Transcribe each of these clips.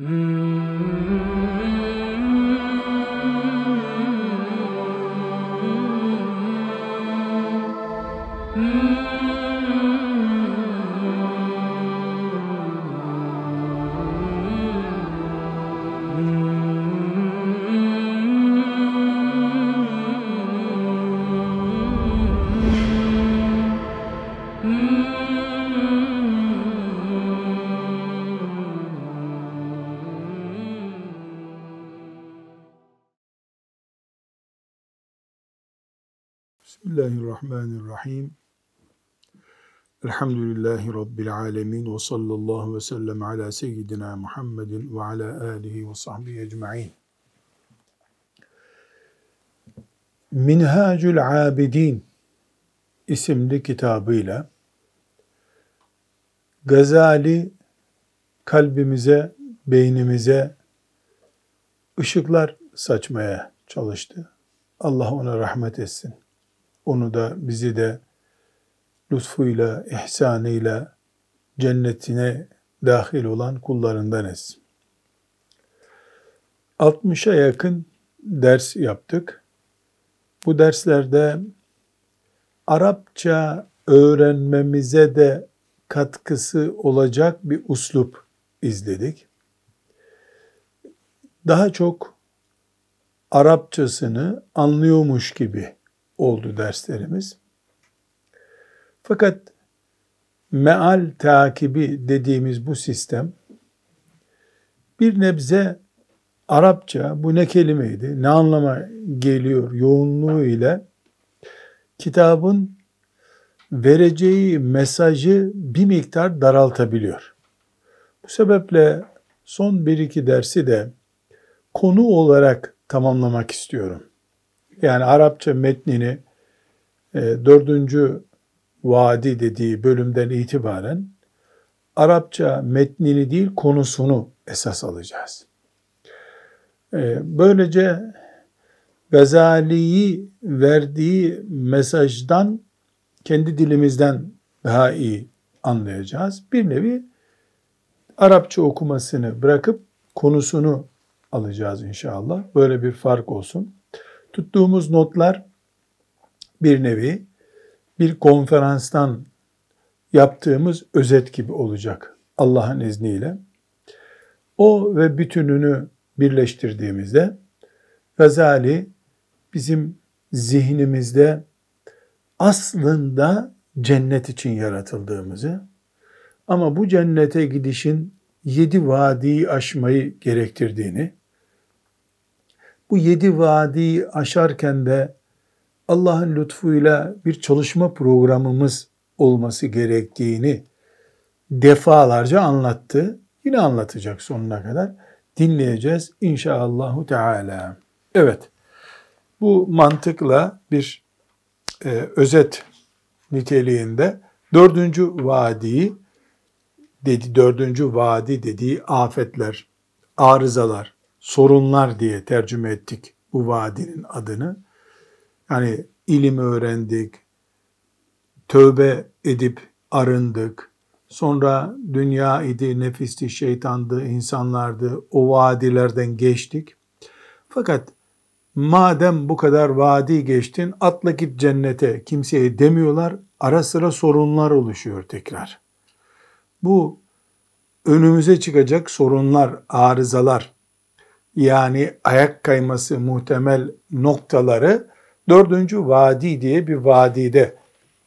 Mm-hmm. Bismillahirrahmanirrahim. Elhamdülillahi Rabbil alemin ve sallallahu ve sellem ala seyyidina Muhammedin ve ala alihi ve sahbihi ecma'in. Minhacül Abidin isimli kitabıyla Gazali kalbimize, beynimize ışıklar saçmaya çalıştı. Allah ona rahmet etsin onu da bizi de lütfuyla, ihsanıyla cennetine dahil olan kullarından etsin. 60'a yakın ders yaptık. Bu derslerde Arapça öğrenmemize de katkısı olacak bir uslup izledik. Daha çok Arapçasını anlıyormuş gibi oldu derslerimiz. Fakat meal takibi dediğimiz bu sistem bir nebze Arapça bu ne kelimeydi, ne anlama geliyor yoğunluğu ile kitabın vereceği mesajı bir miktar daraltabiliyor. Bu sebeple son bir iki dersi de konu olarak tamamlamak istiyorum. Yani Arapça metnini e, dördüncü vadi dediği bölümden itibaren Arapça metnini değil konusunu esas alacağız. E, böylece Gazali'yi verdiği mesajdan kendi dilimizden daha iyi anlayacağız. Bir nevi Arapça okumasını bırakıp konusunu alacağız inşallah. Böyle bir fark olsun. Tuttuğumuz notlar bir nevi bir konferanstan yaptığımız özet gibi olacak Allah'ın izniyle. O ve bütününü birleştirdiğimizde Gazali bizim zihnimizde aslında cennet için yaratıldığımızı ama bu cennete gidişin yedi vadiyi aşmayı gerektirdiğini bu yedi vadiyi aşarken de Allah'ın lütfuyla bir çalışma programımız olması gerektiğini defalarca anlattı. Yine anlatacak sonuna kadar. Dinleyeceğiz inşallahü teala. Evet, bu mantıkla bir e, özet niteliğinde dördüncü vadiyi dedi, dördüncü vadi dediği afetler, arızalar, sorunlar diye tercüme ettik bu vadinin adını. Yani ilim öğrendik, tövbe edip arındık. Sonra dünya idi, nefisti, şeytandı, insanlardı. O vadilerden geçtik. Fakat madem bu kadar vadi geçtin atla git cennete kimseye demiyorlar. Ara sıra sorunlar oluşuyor tekrar. Bu önümüze çıkacak sorunlar, arızalar yani ayak kayması muhtemel noktaları dördüncü vadi diye bir vadide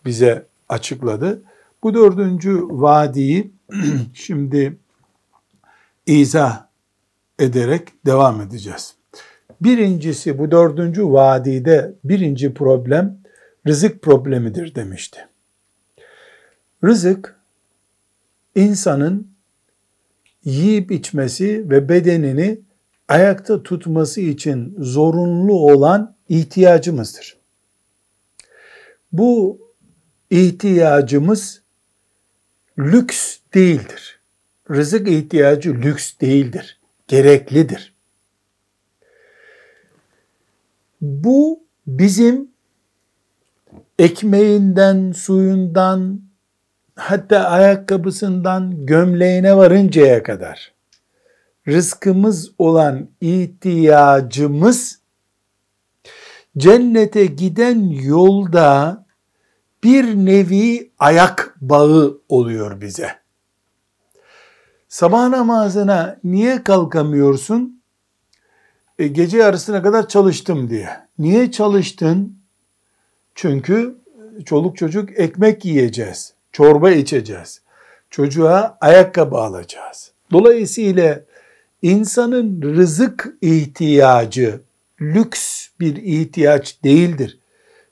bize açıkladı. Bu dördüncü vadiyi şimdi izah ederek devam edeceğiz. Birincisi bu dördüncü vadide birinci problem rızık problemidir demişti. Rızık insanın yiyip içmesi ve bedenini ayakta tutması için zorunlu olan ihtiyacımızdır. Bu ihtiyacımız lüks değildir. Rızık ihtiyacı lüks değildir. Gereklidir. Bu bizim ekmeğinden, suyundan, hatta ayakkabısından gömleğine varıncaya kadar rızkımız olan ihtiyacımız cennete giden yolda bir nevi ayak bağı oluyor bize. Sabah namazına niye kalkamıyorsun? E, gece yarısına kadar çalıştım diye. Niye çalıştın? Çünkü çoluk çocuk ekmek yiyeceğiz, çorba içeceğiz. Çocuğa ayakkabı alacağız. Dolayısıyla İnsanın rızık ihtiyacı lüks bir ihtiyaç değildir.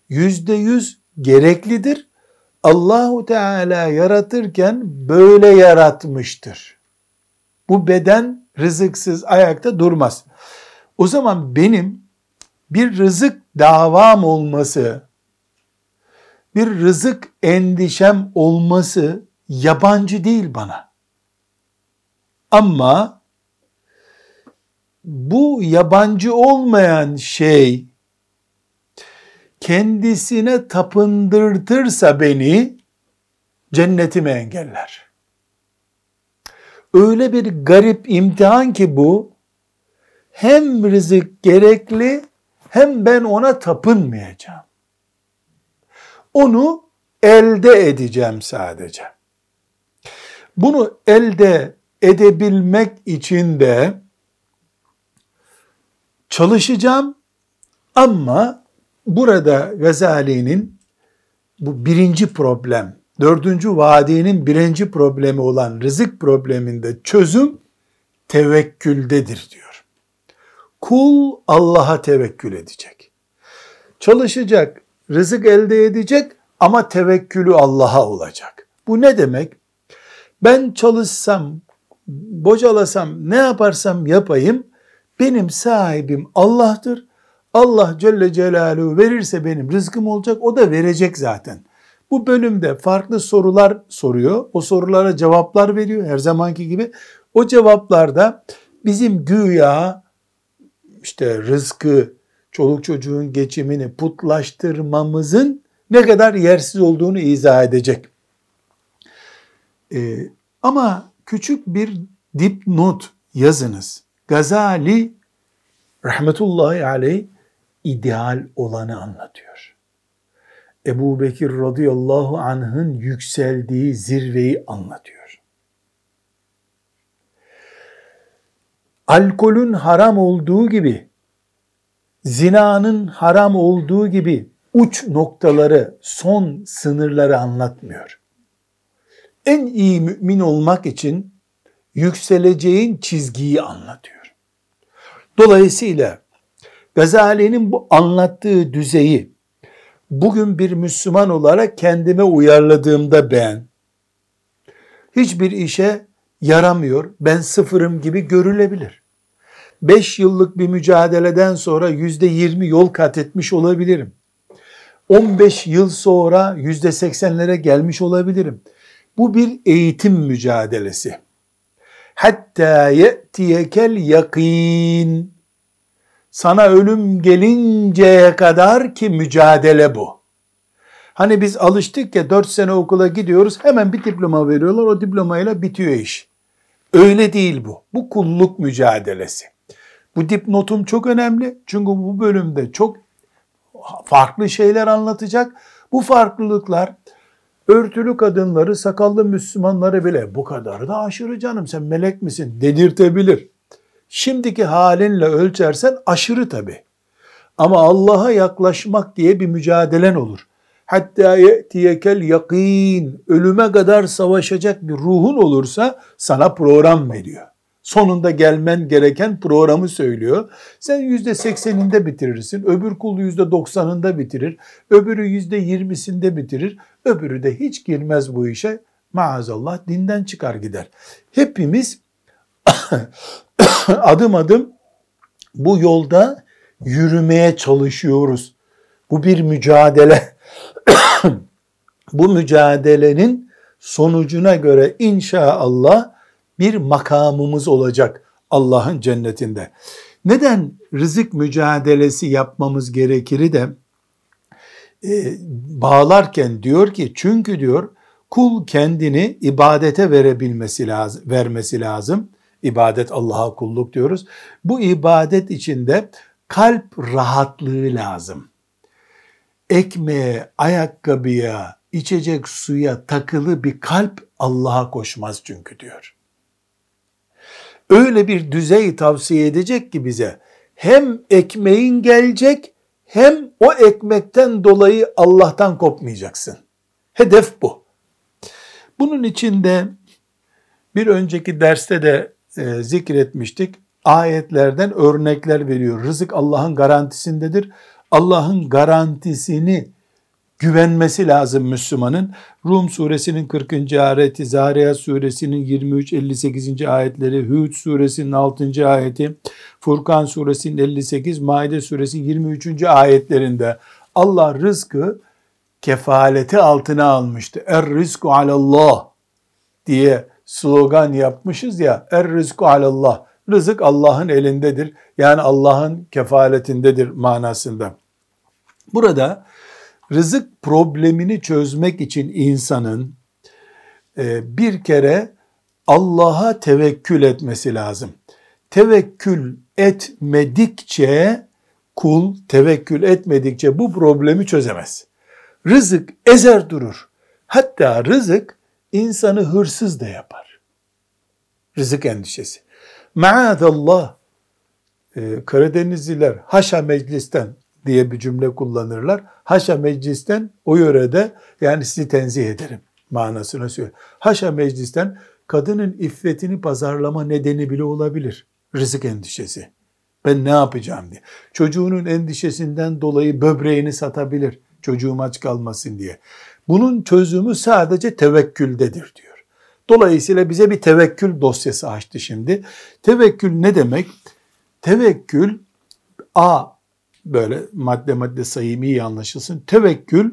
Yüzde yüz gereklidir. Allahu Teala yaratırken böyle yaratmıştır. Bu beden rızıksız ayakta durmaz. O zaman benim bir rızık davam olması, bir rızık endişem olması yabancı değil bana. Ama bu yabancı olmayan şey kendisine tapındırtırsa beni cennetime engeller. Öyle bir garip imtihan ki bu hem rızık gerekli hem ben ona tapınmayacağım. Onu elde edeceğim sadece. Bunu elde edebilmek için de çalışacağım ama burada Gazali'nin bu birinci problem, dördüncü vadinin birinci problemi olan rızık probleminde çözüm tevekküldedir diyor. Kul Allah'a tevekkül edecek. Çalışacak, rızık elde edecek ama tevekkülü Allah'a olacak. Bu ne demek? Ben çalışsam, bocalasam, ne yaparsam yapayım benim sahibim Allah'tır. Allah Celle Celaluhu verirse benim rızkım olacak. O da verecek zaten. Bu bölümde farklı sorular soruyor. O sorulara cevaplar veriyor her zamanki gibi. O cevaplarda bizim güya işte rızkı, çoluk çocuğun geçimini putlaştırmamızın ne kadar yersiz olduğunu izah edecek. Ee, ama küçük bir dipnot yazınız. Gazali rahmetullahi aleyh ideal olanı anlatıyor. Ebu Bekir radıyallahu anh'ın yükseldiği zirveyi anlatıyor. Alkolün haram olduğu gibi, zinanın haram olduğu gibi uç noktaları, son sınırları anlatmıyor. En iyi mümin olmak için yükseleceğin çizgiyi anlatıyor. Dolayısıyla Gazali'nin bu anlattığı düzeyi bugün bir Müslüman olarak kendime uyarladığımda ben hiçbir işe yaramıyor, ben sıfırım gibi görülebilir. 5 yıllık bir mücadeleden sonra yüzde %20 yol kat etmiş olabilirim. 15 yıl sonra yüzde %80'lere gelmiş olabilirim. Bu bir eğitim mücadelesi hatta ye'tiyekel yakin. Sana ölüm gelinceye kadar ki mücadele bu. Hani biz alıştık ya 4 sene okula gidiyoruz hemen bir diploma veriyorlar o diplomayla bitiyor iş. Öyle değil bu. Bu kulluk mücadelesi. Bu dipnotum çok önemli çünkü bu bölümde çok farklı şeyler anlatacak. Bu farklılıklar örtülü kadınları, sakallı Müslümanları bile bu kadar da aşırı canım sen melek misin dedirtebilir. Şimdiki halinle ölçersen aşırı tabi. Ama Allah'a yaklaşmak diye bir mücadelen olur. Hatta ye'tiyekel yakin, ölüme kadar savaşacak bir ruhun olursa sana program veriyor. Sonunda gelmen gereken programı söylüyor. Sen yüzde sekseninde bitirirsin, öbür kul yüzde doksanında bitirir, öbürü yüzde yirmisinde bitirir. Öbürü de hiç girmez bu işe maazallah dinden çıkar gider. Hepimiz adım adım bu yolda yürümeye çalışıyoruz. Bu bir mücadele. bu mücadelenin sonucuna göre inşallah bir makamımız olacak Allah'ın cennetinde. Neden rızık mücadelesi yapmamız gerekir de e, e, bağlarken diyor ki çünkü diyor kul kendini ibadete verebilmesi lazım, vermesi lazım. ibadet Allah'a kulluk diyoruz. Bu ibadet içinde kalp rahatlığı lazım. Ekmeğe, ayakkabıya, içecek suya takılı bir kalp Allah'a koşmaz çünkü diyor. Öyle bir düzey tavsiye edecek ki bize hem ekmeğin gelecek hem o ekmekten dolayı Allah'tan kopmayacaksın. Hedef bu. Bunun içinde bir önceki derste de e, zikretmiştik. Ayetlerden örnekler veriyor. Rızık Allah'ın garantisindedir. Allah'ın garantisini güvenmesi lazım Müslümanın. Rum suresinin 40. ayeti, Zariya suresinin 23-58. ayetleri, Hüd suresinin 6. ayeti, Furkan suresinin 58, Maide suresinin 23. ayetlerinde Allah rızkı kefaleti altına almıştı. Er rizku alallah diye slogan yapmışız ya. Er rizku alallah. Rızık Allah'ın elindedir. Yani Allah'ın kefaletindedir manasında. Burada rızık problemini çözmek için insanın e, bir kere Allah'a tevekkül etmesi lazım. Tevekkül etmedikçe kul tevekkül etmedikçe bu problemi çözemez. Rızık ezer durur. Hatta rızık insanı hırsız da yapar. Rızık endişesi. Maazallah e, Karadenizliler haşa meclisten diye bir cümle kullanırlar. Haşa meclisten o yörede yani sizi tenzih ederim manasına söylüyor. Haşa meclisten kadının iffetini pazarlama nedeni bile olabilir. Rızık endişesi. Ben ne yapacağım diye. Çocuğunun endişesinden dolayı böbreğini satabilir. Çocuğum aç kalmasın diye. Bunun çözümü sadece tevekküldedir diyor. Dolayısıyla bize bir tevekkül dosyası açtı şimdi. Tevekkül ne demek? Tevekkül A böyle madde madde sayayım iyi anlaşılsın. Tevekkül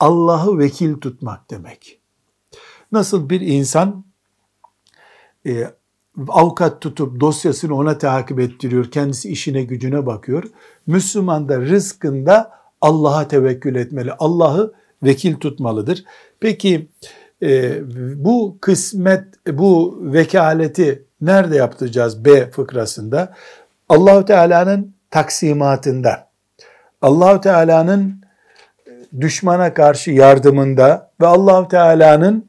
Allah'ı vekil tutmak demek. Nasıl bir insan e, avukat tutup dosyasını ona takip ettiriyor, kendisi işine gücüne bakıyor. Müslüman da rızkında Allah'a tevekkül etmeli, Allah'ı vekil tutmalıdır. Peki e, bu kısmet, bu vekaleti nerede yaptıracağız B fıkrasında? Allahu Teala'nın taksimatında, Allahu Teala'nın e, düşmana karşı yardımında ve Allahu Teala'nın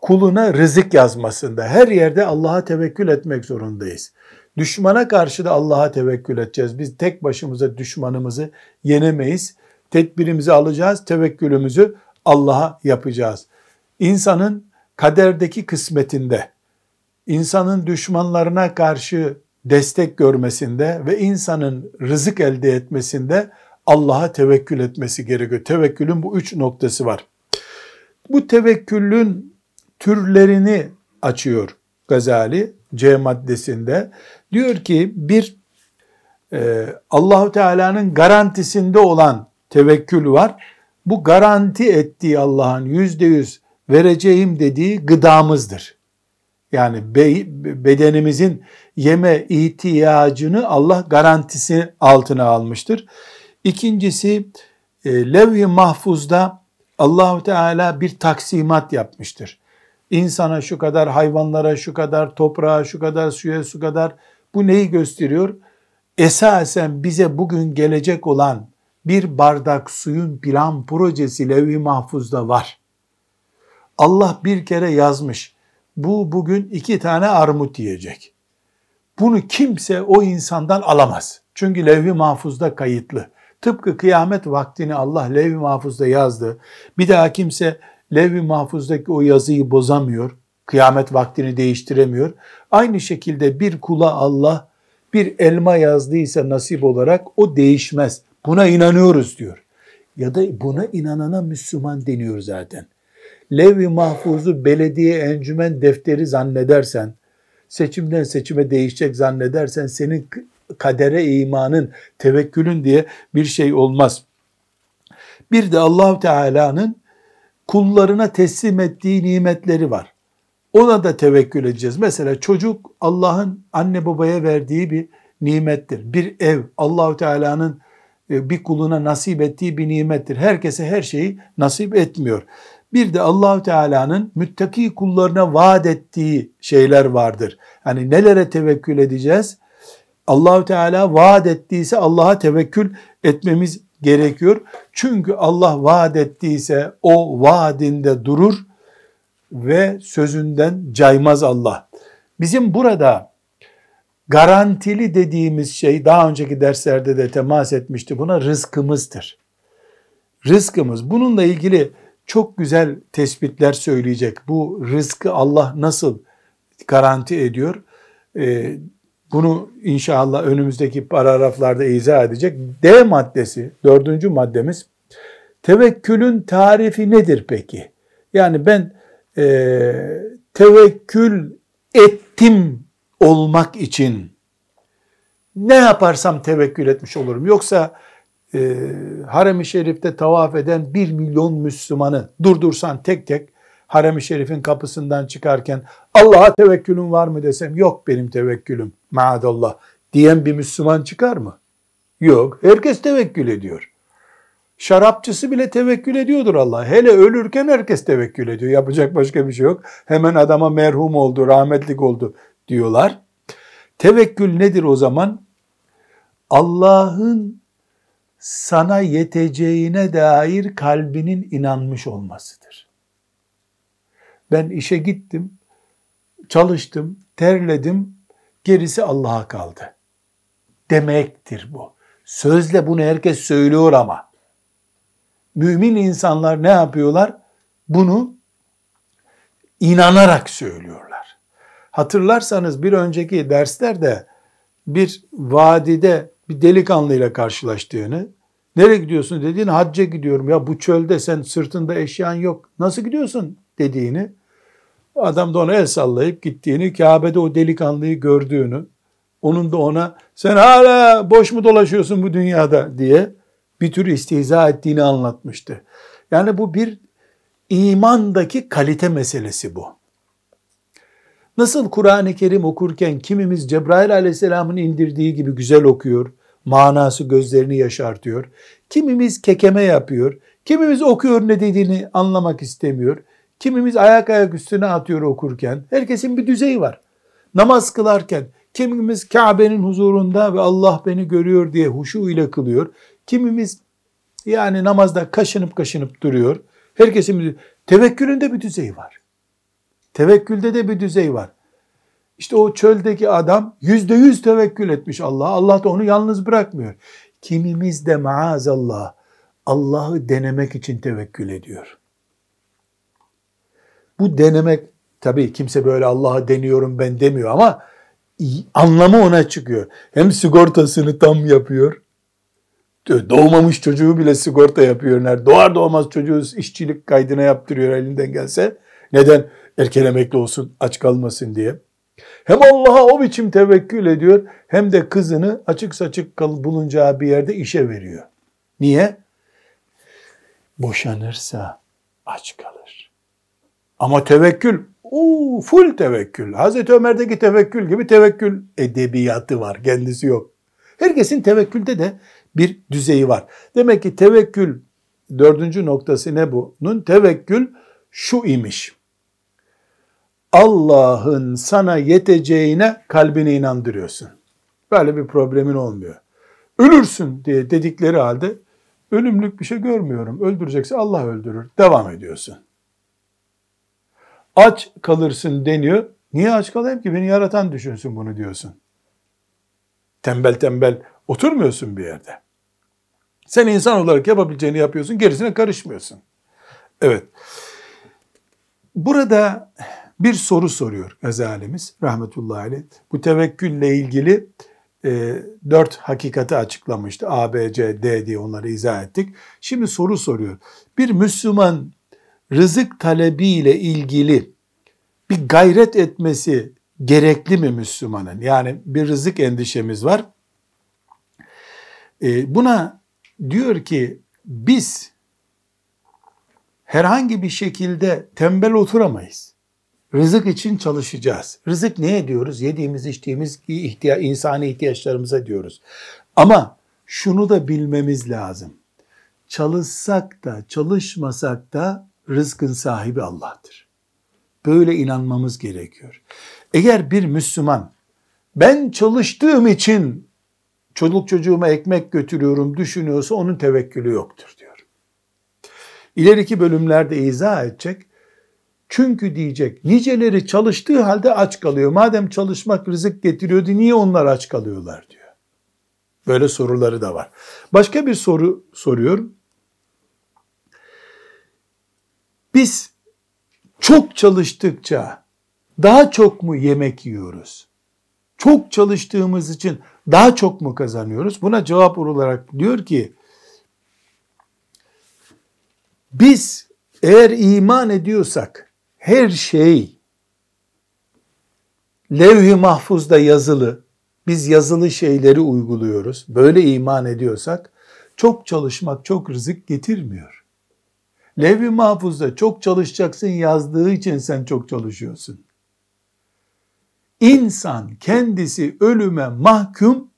kuluna rızık yazmasında her yerde Allah'a tevekkül etmek zorundayız. Düşmana karşı da Allah'a tevekkül edeceğiz. Biz tek başımıza düşmanımızı yenemeyiz. Tedbirimizi alacağız, tevekkülümüzü Allah'a yapacağız. İnsanın kaderdeki kısmetinde, insanın düşmanlarına karşı destek görmesinde ve insanın rızık elde etmesinde Allah'a tevekkül etmesi gerekiyor. Tevekkülün bu üç noktası var. Bu tevekkülün türlerini açıyor Gazali C maddesinde. Diyor ki bir e, Allahu Teala'nın garantisinde olan tevekkül var. Bu garanti ettiği Allah'ın yüzde yüz vereceğim dediği gıdamızdır. Yani be, bedenimizin yeme ihtiyacını Allah garantisi altına almıştır. İkincisi e, levh-i mahfuzda Allahu Teala bir taksimat yapmıştır. İnsana şu kadar, hayvanlara şu kadar, toprağa şu kadar, suya su kadar. Bu neyi gösteriyor? Esasen bize bugün gelecek olan bir bardak suyun plan projesi levh-i mahfuzda var. Allah bir kere yazmış. Bu bugün iki tane armut yiyecek. Bunu kimse o insandan alamaz. Çünkü levh-i mahfuzda kayıtlı. Tıpkı kıyamet vaktini Allah levh-i mahfuzda yazdı. Bir daha kimse levh-i mahfuzdaki o yazıyı bozamıyor. Kıyamet vaktini değiştiremiyor. Aynı şekilde bir kula Allah bir elma yazdıysa nasip olarak o değişmez. Buna inanıyoruz diyor. Ya da buna inanana Müslüman deniyor zaten. Levh-i mahfuzu belediye encümen defteri zannedersen, seçimden seçime değişecek zannedersen senin kadere imanın, tevekkülün diye bir şey olmaz. Bir de Allah Teala'nın kullarına teslim ettiği nimetleri var. Ona da tevekkül edeceğiz. Mesela çocuk Allah'ın anne babaya verdiği bir nimettir. Bir ev Allahu Teala'nın e, bir kuluna nasip ettiği bir nimettir. Herkese her şeyi nasip etmiyor. Bir de Allahu Teala'nın müttaki kullarına vaat ettiği şeyler vardır. Yani nelere tevekkül edeceğiz? Allahu Teala vaat ettiyse Allah'a tevekkül etmemiz gerekiyor. Çünkü Allah vaat ettiyse o vaadinde durur ve sözünden caymaz Allah. Bizim burada garantili dediğimiz şey daha önceki derslerde de temas etmişti. Buna rızkımızdır. Rızkımız. Bununla ilgili çok güzel tespitler söyleyecek. Bu rızkı Allah nasıl garanti ediyor? Ee, bunu inşallah önümüzdeki paragraflarda izah edecek. D maddesi, dördüncü maddemiz. Tevekkülün tarifi nedir peki? Yani ben e, tevekkül ettim olmak için ne yaparsam tevekkül etmiş olurum. Yoksa e, Harem-i Şerif'te tavaf eden bir milyon Müslümanı durdursan tek tek Harem-i Şerif'in kapısından çıkarken Allah'a tevekkülün var mı desem yok benim tevekkülüm maadallah diyen bir Müslüman çıkar mı? Yok. Herkes tevekkül ediyor. Şarapçısı bile tevekkül ediyordur Allah. Hele ölürken herkes tevekkül ediyor. Yapacak başka bir şey yok. Hemen adama merhum oldu, rahmetlik oldu diyorlar. Tevekkül nedir o zaman? Allah'ın sana yeteceğine dair kalbinin inanmış olmasıdır. Ben işe gittim, çalıştım, terledim, gerisi Allah'a kaldı. Demektir bu. Sözle bunu herkes söylüyor ama. Mümin insanlar ne yapıyorlar? Bunu inanarak söylüyorlar. Hatırlarsanız bir önceki derslerde bir vadide bir delikanlıyla karşılaştığını. Nereye gidiyorsun dediğini hacca gidiyorum. Ya bu çölde sen sırtında eşyan yok. Nasıl gidiyorsun dediğini. Adam da ona el sallayıp gittiğini, Kabe'de o delikanlıyı gördüğünü, onun da ona sen hala boş mu dolaşıyorsun bu dünyada diye bir tür istihza ettiğini anlatmıştı. Yani bu bir imandaki kalite meselesi bu. Nasıl Kur'an-ı Kerim okurken kimimiz Cebrail aleyhisselamın indirdiği gibi güzel okuyor, manası gözlerini yaşartıyor. Kimimiz kekeme yapıyor, kimimiz okuyor ne dediğini anlamak istemiyor. Kimimiz ayak ayak üstüne atıyor okurken. Herkesin bir düzeyi var. Namaz kılarken kimimiz Kabe'nin huzurunda ve Allah beni görüyor diye huşu ile kılıyor. Kimimiz yani namazda kaşınıp kaşınıp duruyor. Herkesin bir, tevekkülünde bir düzeyi var. Tevekkülde de bir düzey var. İşte o çöldeki adam yüzde yüz tevekkül etmiş Allah'a. Allah da onu yalnız bırakmıyor. Kimimiz de maazallah Allah'ı denemek için tevekkül ediyor. Bu denemek tabii kimse böyle Allah'a deniyorum ben demiyor ama anlamı ona çıkıyor. Hem sigortasını tam yapıyor. Doğmamış çocuğu bile sigorta yapıyor. Doğar doğmaz çocuğu işçilik kaydına yaptırıyor elinden gelse. Neden? Erken emekli olsun, aç kalmasın diye. Hem Allah'a o biçim tevekkül ediyor hem de kızını açık saçık bulunacağı bir yerde işe veriyor. Niye? Boşanırsa aç kalır. Ama tevekkül, uu, full tevekkül. Hazreti Ömer'deki tevekkül gibi tevekkül edebiyatı var. Kendisi yok. Herkesin tevekkülde de bir düzeyi var. Demek ki tevekkül dördüncü noktası ne bu? Nun tevekkül şu imiş. Allah'ın sana yeteceğine kalbine inandırıyorsun. Böyle bir problemin olmuyor. Ölürsün diye dedikleri halde ölümlük bir şey görmüyorum. Öldürecekse Allah öldürür. Devam ediyorsun. Aç kalırsın deniyor. Niye aç kalayım ki? Beni yaratan düşünsün bunu diyorsun. Tembel tembel oturmuyorsun bir yerde. Sen insan olarak yapabileceğini yapıyorsun. Gerisine karışmıyorsun. Evet. Burada bir soru soruyor Gazalimiz rahmetullahi aleyh. Bu tevekkülle ilgili e, dört hakikati açıklamıştı. A, B, C, D diye onları izah ettik. Şimdi soru soruyor. Bir Müslüman rızık talebiyle ilgili bir gayret etmesi gerekli mi Müslümanın? Yani bir rızık endişemiz var. E, buna diyor ki biz herhangi bir şekilde tembel oturamayız. Rızık için çalışacağız. Rızık neye diyoruz? Yediğimiz, içtiğimiz ihtiya insani ihtiyaçlarımıza diyoruz. Ama şunu da bilmemiz lazım. Çalışsak da çalışmasak da rızkın sahibi Allah'tır. Böyle inanmamız gerekiyor. Eğer bir Müslüman ben çalıştığım için çocuk çocuğuma ekmek götürüyorum düşünüyorsa onun tevekkülü yoktur diyor. İleriki bölümlerde izah edecek çünkü diyecek niceleri çalıştığı halde aç kalıyor. Madem çalışmak rızık getiriyordu niye onlar aç kalıyorlar diyor. Böyle soruları da var. Başka bir soru soruyorum. Biz çok çalıştıkça daha çok mu yemek yiyoruz? Çok çalıştığımız için daha çok mu kazanıyoruz? Buna cevap olarak diyor ki biz eğer iman ediyorsak her şey levh-i mahfuzda yazılı, biz yazılı şeyleri uyguluyoruz, böyle iman ediyorsak çok çalışmak çok rızık getirmiyor. Levh-i mahfuzda çok çalışacaksın yazdığı için sen çok çalışıyorsun. İnsan kendisi ölüme mahkum,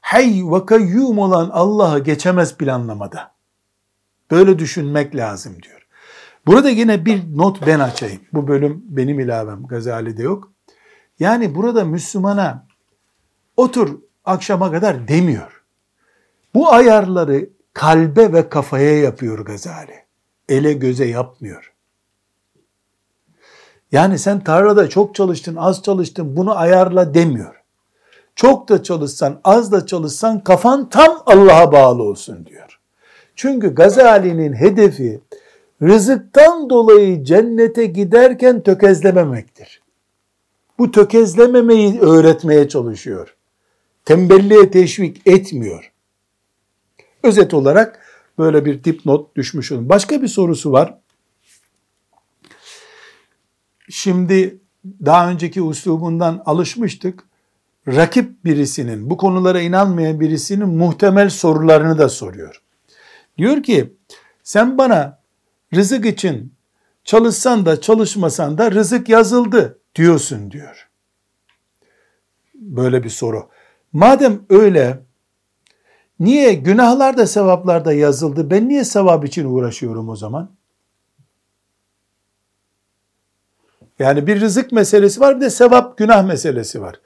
hey ve kayyum olan Allah'ı geçemez planlamada. Böyle düşünmek lazım diyor. Burada yine bir not ben açayım. Bu bölüm benim ilavem. Gazali'de yok. Yani burada Müslümana otur akşama kadar demiyor. Bu ayarları kalbe ve kafaya yapıyor Gazali. Ele göze yapmıyor. Yani sen tarlada çok çalıştın, az çalıştın bunu ayarla demiyor. Çok da çalışsan, az da çalışsan kafan tam Allah'a bağlı olsun diyor. Çünkü Gazali'nin hedefi rızıktan dolayı cennete giderken tökezlememektir. Bu tökezlememeyi öğretmeye çalışıyor. Tembelliğe teşvik etmiyor. Özet olarak böyle bir dipnot düşmüş olun. Başka bir sorusu var. Şimdi daha önceki uslubundan alışmıştık. Rakip birisinin, bu konulara inanmayan birisinin muhtemel sorularını da soruyor. Diyor ki sen bana rızık için çalışsan da çalışmasan da rızık yazıldı diyorsun diyor. Böyle bir soru. Madem öyle niye günahlar da sevaplar da yazıldı ben niye sevap için uğraşıyorum o zaman? Yani bir rızık meselesi var bir de sevap günah meselesi var.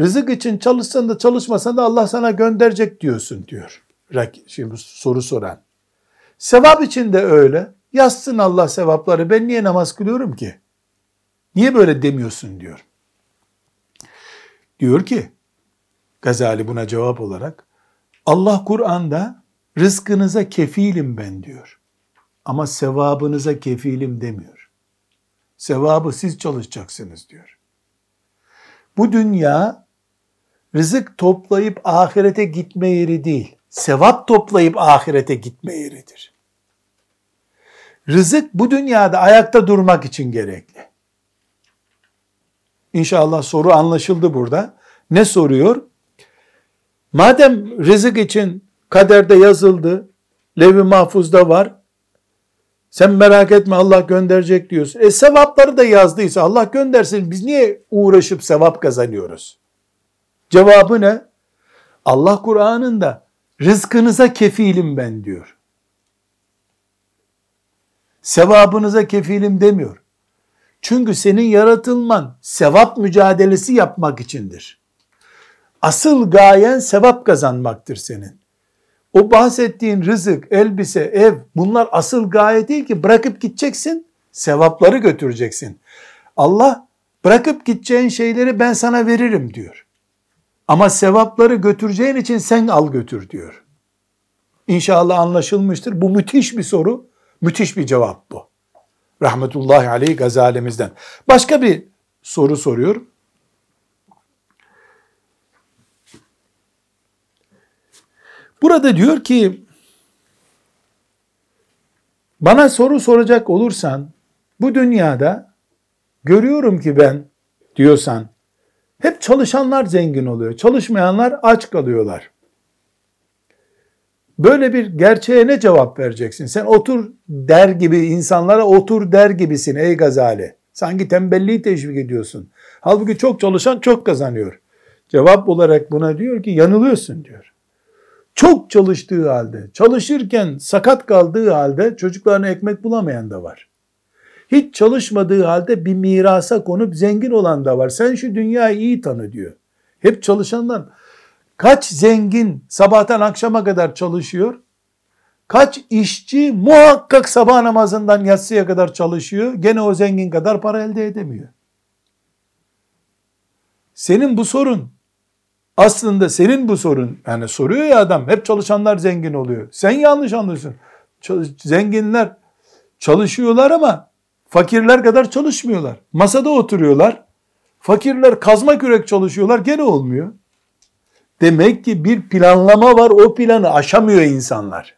Rızık için çalışsan da çalışmasan da Allah sana gönderecek diyorsun diyor. Şimdi soru soran. Sevap için de öyle. Yazsın Allah sevapları ben niye namaz kılıyorum ki? Niye böyle demiyorsun diyor. Diyor ki Gazali buna cevap olarak Allah Kur'an'da rızkınıza kefilim ben diyor. Ama sevabınıza kefilim demiyor. Sevabı siz çalışacaksınız diyor. Bu dünya rızık toplayıp ahirete gitme yeri değil. Sevap toplayıp ahirete gitme yeridir. Rızık bu dünyada ayakta durmak için gerekli. İnşallah soru anlaşıldı burada. Ne soruyor? Madem rızık için kaderde yazıldı, levh-i mahfuzda var, sen merak etme Allah gönderecek diyorsun. E sevapları da yazdıysa Allah göndersin biz niye uğraşıp sevap kazanıyoruz? Cevabı ne? Allah Kur'an'ında rızkınıza kefilim ben diyor sevabınıza kefilim demiyor. Çünkü senin yaratılman sevap mücadelesi yapmak içindir. Asıl gayen sevap kazanmaktır senin. O bahsettiğin rızık, elbise, ev bunlar asıl gaye değil ki bırakıp gideceksin, sevapları götüreceksin. Allah bırakıp gideceğin şeyleri ben sana veririm diyor. Ama sevapları götüreceğin için sen al götür diyor. İnşallah anlaşılmıştır. Bu müthiş bir soru. Müthiş bir cevap bu. Rahmetullahi aleyh gazalemizden. Başka bir soru soruyorum. Burada diyor ki bana soru soracak olursan bu dünyada görüyorum ki ben diyorsan hep çalışanlar zengin oluyor. Çalışmayanlar aç kalıyorlar. Böyle bir gerçeğe ne cevap vereceksin? Sen otur der gibi insanlara otur der gibisin ey Gazali. Sanki tembelliği teşvik ediyorsun. Halbuki çok çalışan çok kazanıyor. Cevap olarak buna diyor ki yanılıyorsun diyor. Çok çalıştığı halde, çalışırken sakat kaldığı halde çocuklarına ekmek bulamayan da var. Hiç çalışmadığı halde bir mirasa konup zengin olan da var. Sen şu dünyayı iyi tanı diyor. Hep çalışanlar Kaç zengin sabahtan akşama kadar çalışıyor? Kaç işçi muhakkak sabah namazından yatsıya kadar çalışıyor? Gene o zengin kadar para elde edemiyor. Senin bu sorun aslında senin bu sorun yani soruyor ya adam hep çalışanlar zengin oluyor. Sen yanlış anlıyorsun. Zenginler çalışıyorlar ama fakirler kadar çalışmıyorlar. Masada oturuyorlar. Fakirler kazma kürek çalışıyorlar gene olmuyor. Demek ki bir planlama var o planı aşamıyor insanlar.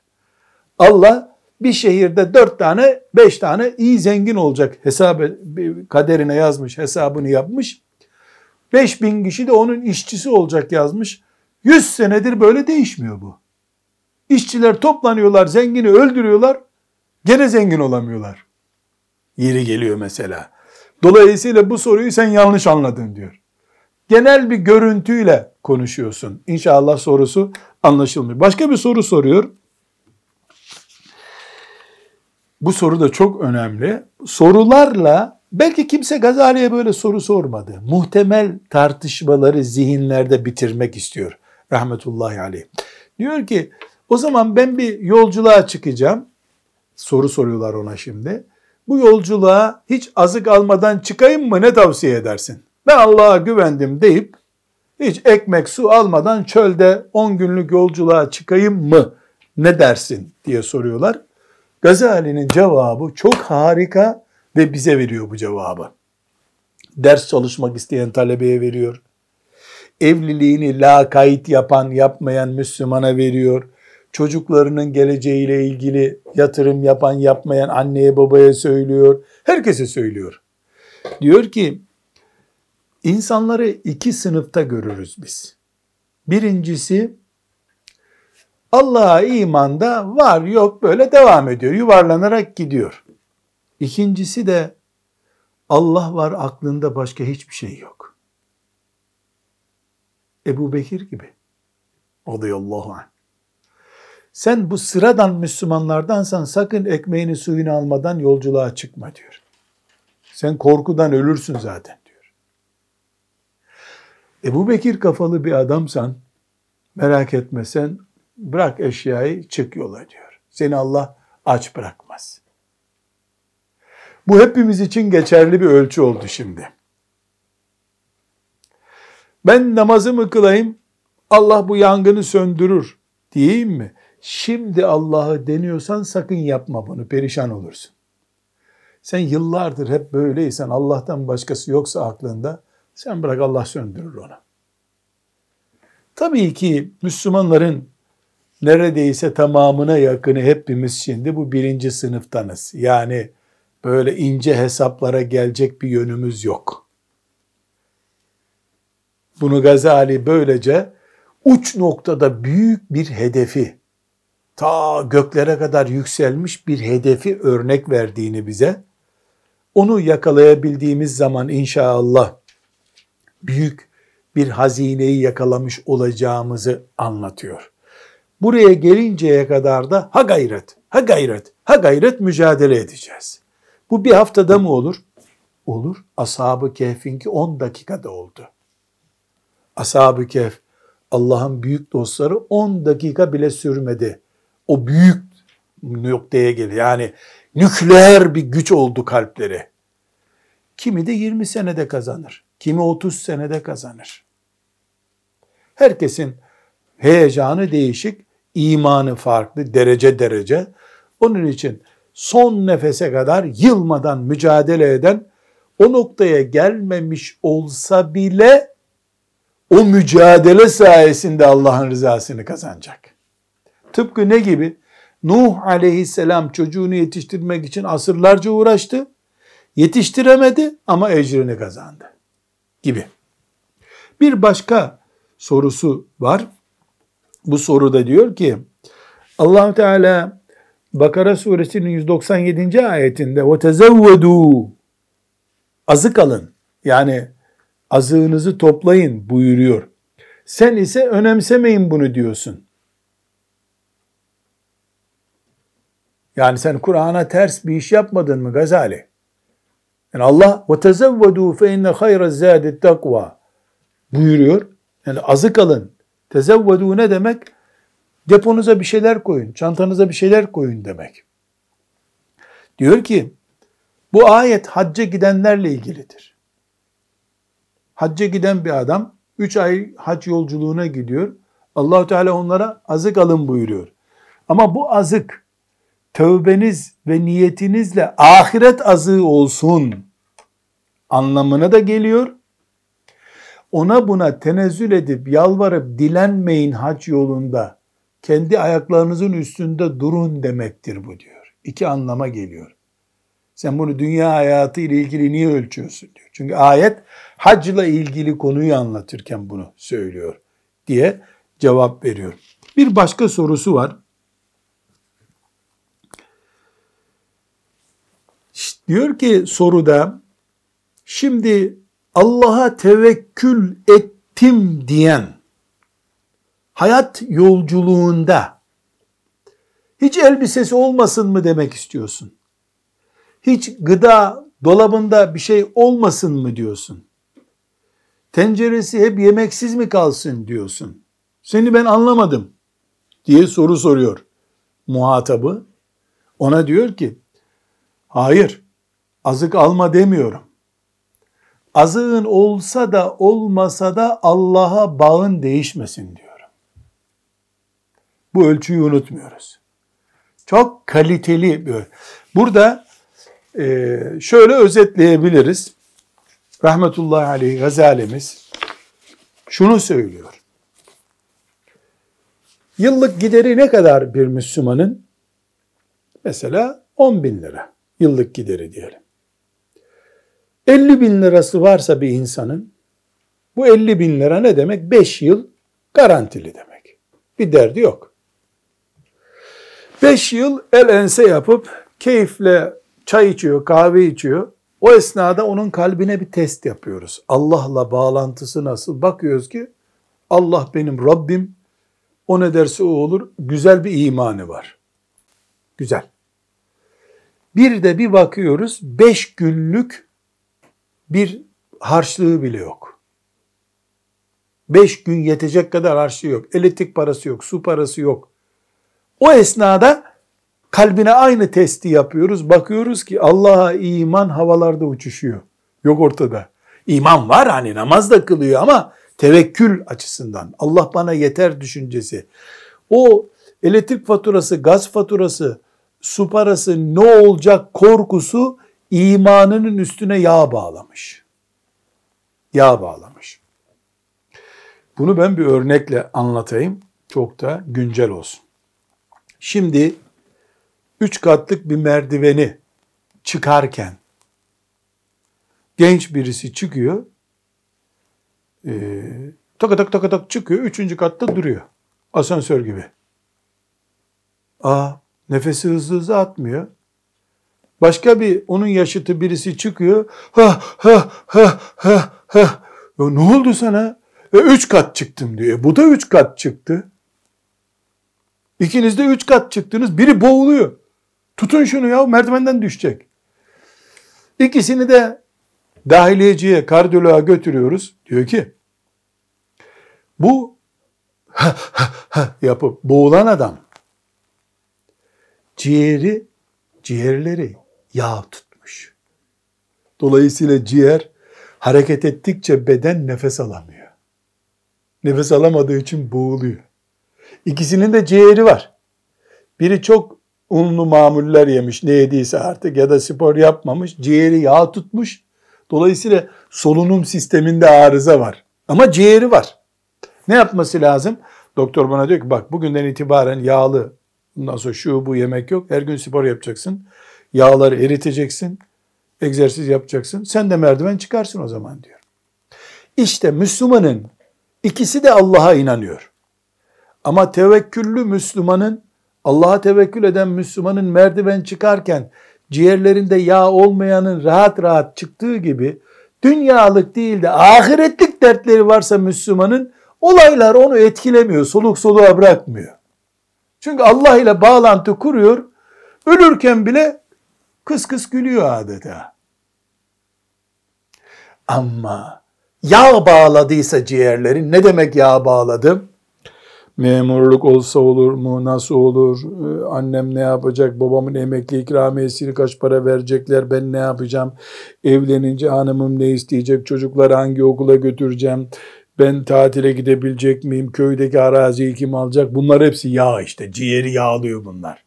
Allah bir şehirde dört tane beş tane iyi zengin olacak hesabı kaderine yazmış hesabını yapmış. Beş bin kişi de onun işçisi olacak yazmış. Yüz senedir böyle değişmiyor bu. İşçiler toplanıyorlar zengini öldürüyorlar gene zengin olamıyorlar. Yeri geliyor mesela. Dolayısıyla bu soruyu sen yanlış anladın diyor genel bir görüntüyle konuşuyorsun. İnşallah sorusu anlaşılmıyor. Başka bir soru soruyor. Bu soru da çok önemli. Sorularla belki kimse Gazali'ye böyle soru sormadı. Muhtemel tartışmaları zihinlerde bitirmek istiyor. Rahmetullahi aleyh. Diyor ki o zaman ben bir yolculuğa çıkacağım. Soru soruyorlar ona şimdi. Bu yolculuğa hiç azık almadan çıkayım mı ne tavsiye edersin? ben Allah'a güvendim deyip hiç ekmek su almadan çölde 10 günlük yolculuğa çıkayım mı ne dersin diye soruyorlar. Gazali'nin cevabı çok harika ve bize veriyor bu cevabı. Ders çalışmak isteyen talebeye veriyor. Evliliğini lakayt yapan yapmayan Müslümana veriyor. Çocuklarının geleceğiyle ilgili yatırım yapan yapmayan anneye babaya söylüyor. Herkese söylüyor. Diyor ki İnsanları iki sınıfta görürüz biz. Birincisi Allah'a imanda var yok böyle devam ediyor. Yuvarlanarak gidiyor. İkincisi de Allah var aklında başka hiçbir şey yok. Ebu Bekir gibi. Radıyallahu anh. Sen bu sıradan Müslümanlardansan sakın ekmeğini suyunu almadan yolculuğa çıkma diyor. Sen korkudan ölürsün zaten. Ebu Bekir kafalı bir adamsan merak etme sen bırak eşyayı çık yola diyor. Seni Allah aç bırakmaz. Bu hepimiz için geçerli bir ölçü oldu şimdi. Ben namazımı kılayım Allah bu yangını söndürür diyeyim mi? Şimdi Allah'ı deniyorsan sakın yapma bunu perişan olursun. Sen yıllardır hep böyleysen Allah'tan başkası yoksa aklında sen bırak Allah söndürür onu. Tabii ki Müslümanların neredeyse tamamına yakını hepimiz şimdi bu birinci sınıftanız. Yani böyle ince hesaplara gelecek bir yönümüz yok. Bunu Gazali böylece uç noktada büyük bir hedefi, ta göklere kadar yükselmiş bir hedefi örnek verdiğini bize, onu yakalayabildiğimiz zaman inşallah büyük bir hazineyi yakalamış olacağımızı anlatıyor. Buraya gelinceye kadar da ha gayret, ha gayret, ha gayret mücadele edeceğiz. Bu bir haftada mı olur? Olur. Ashab-ı Kehf'inki 10 dakikada oldu. Ashab-ı Kehf Allah'ın büyük dostları 10 dakika bile sürmedi. O büyük noktaya geldi. Yani nükleer bir güç oldu kalpleri. Kimi de 20 senede kazanır kimi 30 senede kazanır. Herkesin heyecanı değişik, imanı farklı, derece derece. Onun için son nefese kadar yılmadan mücadele eden o noktaya gelmemiş olsa bile o mücadele sayesinde Allah'ın rızasını kazanacak. Tıpkı ne gibi? Nuh aleyhisselam çocuğunu yetiştirmek için asırlarca uğraştı. Yetiştiremedi ama ecrini kazandı gibi. Bir başka sorusu var. Bu soruda diyor ki allah Teala Bakara suresinin 197. ayetinde وَتَزَوَّدُوا Azık alın yani azığınızı toplayın buyuruyor. Sen ise önemsemeyin bunu diyorsun. Yani sen Kur'an'a ters bir iş yapmadın mı Gazali? Yani Allah ve tezevvedu fe inne hayra zâdit takva buyuruyor. Yani azık alın. Tezevvedu ne demek? Deponuza bir şeyler koyun, çantanıza bir şeyler koyun demek. Diyor ki bu ayet hacca gidenlerle ilgilidir. Hacca giden bir adam 3 ay hac yolculuğuna gidiyor. Allahu Teala onlara azık alın buyuruyor. Ama bu azık tövbeniz ve niyetinizle ahiret azığı olsun anlamına da geliyor. Ona buna tenezzül edip yalvarıp dilenmeyin hac yolunda. Kendi ayaklarınızın üstünde durun demektir bu diyor. İki anlama geliyor. Sen bunu dünya hayatı ile ilgili niye ölçüyorsun diyor. Çünkü ayet hacla ilgili konuyu anlatırken bunu söylüyor diye cevap veriyor. Bir başka sorusu var. diyor ki soruda şimdi Allah'a tevekkül ettim diyen hayat yolculuğunda hiç elbisesi olmasın mı demek istiyorsun? Hiç gıda dolabında bir şey olmasın mı diyorsun? Tenceresi hep yemeksiz mi kalsın diyorsun? Seni ben anlamadım diye soru soruyor muhatabı. Ona diyor ki Hayır, azık alma demiyorum. Azığın olsa da olmasa da Allah'a bağın değişmesin diyorum. Bu ölçüyü unutmuyoruz. Çok kaliteli bir Burada e, şöyle özetleyebiliriz. Rahmetullahi aleyh Gazalemiz şunu söylüyor. Yıllık gideri ne kadar bir Müslümanın? Mesela 10 bin lira yıllık gideri diyelim. 50 bin lirası varsa bir insanın bu 50 bin lira ne demek? 5 yıl garantili demek. Bir derdi yok. 5 yıl el ense yapıp keyifle çay içiyor, kahve içiyor. O esnada onun kalbine bir test yapıyoruz. Allah'la bağlantısı nasıl? Bakıyoruz ki Allah benim Rabbim. O ne derse o olur. Güzel bir imanı var. Güzel. Bir de bir bakıyoruz beş günlük bir harçlığı bile yok. Beş gün yetecek kadar harçlığı yok. Elektrik parası yok, su parası yok. O esnada kalbine aynı testi yapıyoruz. Bakıyoruz ki Allah'a iman havalarda uçuşuyor. Yok ortada. İman var hani namaz da kılıyor ama tevekkül açısından. Allah bana yeter düşüncesi. O elektrik faturası, gaz faturası, su parası ne olacak korkusu imanının üstüne yağ bağlamış. Yağ bağlamış. Bunu ben bir örnekle anlatayım. Çok da güncel olsun. Şimdi üç katlık bir merdiveni çıkarken genç birisi çıkıyor. E, ee, tak tak tak tak çıkıyor. Üçüncü katta duruyor. Asansör gibi. Aa Nefesi hızlı hızlı atmıyor. Başka bir onun yaşıtı birisi çıkıyor. Ha ha ha ha ha. Ya ne oldu sana? E, üç kat çıktım diyor. E, bu da üç kat çıktı. İkiniz de üç kat çıktınız. Biri boğuluyor. Tutun şunu ya merdivenden düşecek. İkisini de dahiliyeciye, kardiyoloğa götürüyoruz. Diyor ki bu ha ha ha yapıp boğulan adam ciğeri, ciğerleri yağ tutmuş. Dolayısıyla ciğer hareket ettikçe beden nefes alamıyor. Nefes alamadığı için boğuluyor. İkisinin de ciğeri var. Biri çok unlu mamuller yemiş ne yediyse artık ya da spor yapmamış. Ciğeri yağ tutmuş. Dolayısıyla solunum sisteminde arıza var. Ama ciğeri var. Ne yapması lazım? Doktor bana diyor ki bak bugünden itibaren yağlı Bundan sonra şu bu yemek yok. Her gün spor yapacaksın. Yağları eriteceksin. Egzersiz yapacaksın. Sen de merdiven çıkarsın o zaman diyor. İşte Müslümanın ikisi de Allah'a inanıyor. Ama tevekküllü Müslümanın Allah'a tevekkül eden Müslümanın merdiven çıkarken ciğerlerinde yağ olmayanın rahat rahat çıktığı gibi dünyalık değil de ahiretlik dertleri varsa Müslümanın olaylar onu etkilemiyor, soluk soluğa bırakmıyor. Çünkü Allah ile bağlantı kuruyor. Ölürken bile kıs kıs gülüyor adeta. Ama yağ bağladıysa ciğerleri. ne demek yağ bağladım? Memurluk olsa olur mu? Nasıl olur? Ee, annem ne yapacak? Babamın emekli ikramiyesini kaç para verecekler? Ben ne yapacağım? Evlenince hanımım ne isteyecek? Çocukları hangi okula götüreceğim? ben tatile gidebilecek miyim, köydeki araziyi kim alacak? Bunlar hepsi yağ işte, ciğeri yağlıyor bunlar.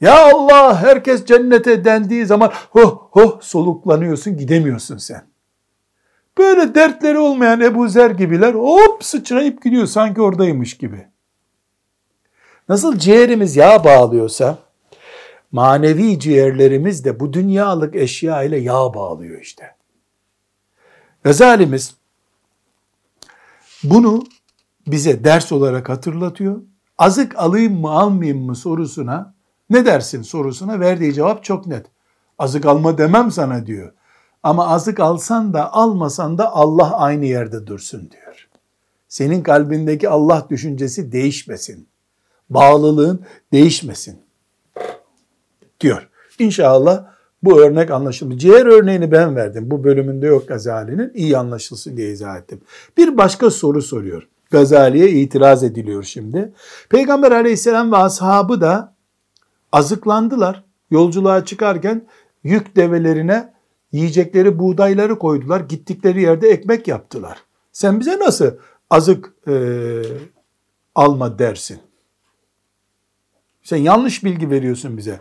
Ya Allah herkes cennete dendiği zaman huh huh soluklanıyorsun gidemiyorsun sen. Böyle dertleri olmayan Ebu Zer gibiler hop sıçrayıp gidiyor sanki oradaymış gibi. Nasıl ciğerimiz yağ bağlıyorsa manevi ciğerlerimiz de bu dünyalık eşya ile yağ bağlıyor işte. Gazalimiz bunu bize ders olarak hatırlatıyor. Azık alayım mı almayayım mı sorusuna ne dersin sorusuna verdiği cevap çok net. Azık alma demem sana diyor. Ama azık alsan da almasan da Allah aynı yerde dursun diyor. Senin kalbindeki Allah düşüncesi değişmesin. Bağlılığın değişmesin diyor. İnşallah bu örnek anlaşılmıyor. Ciğer örneğini ben verdim. Bu bölümünde yok Gazali'nin. iyi anlaşılsın diye izah ettim. Bir başka soru soruyor. Gazali'ye itiraz ediliyor şimdi. Peygamber aleyhisselam ve ashabı da azıklandılar. Yolculuğa çıkarken yük develerine yiyecekleri buğdayları koydular. Gittikleri yerde ekmek yaptılar. Sen bize nasıl azık e, alma dersin? Sen yanlış bilgi veriyorsun bize.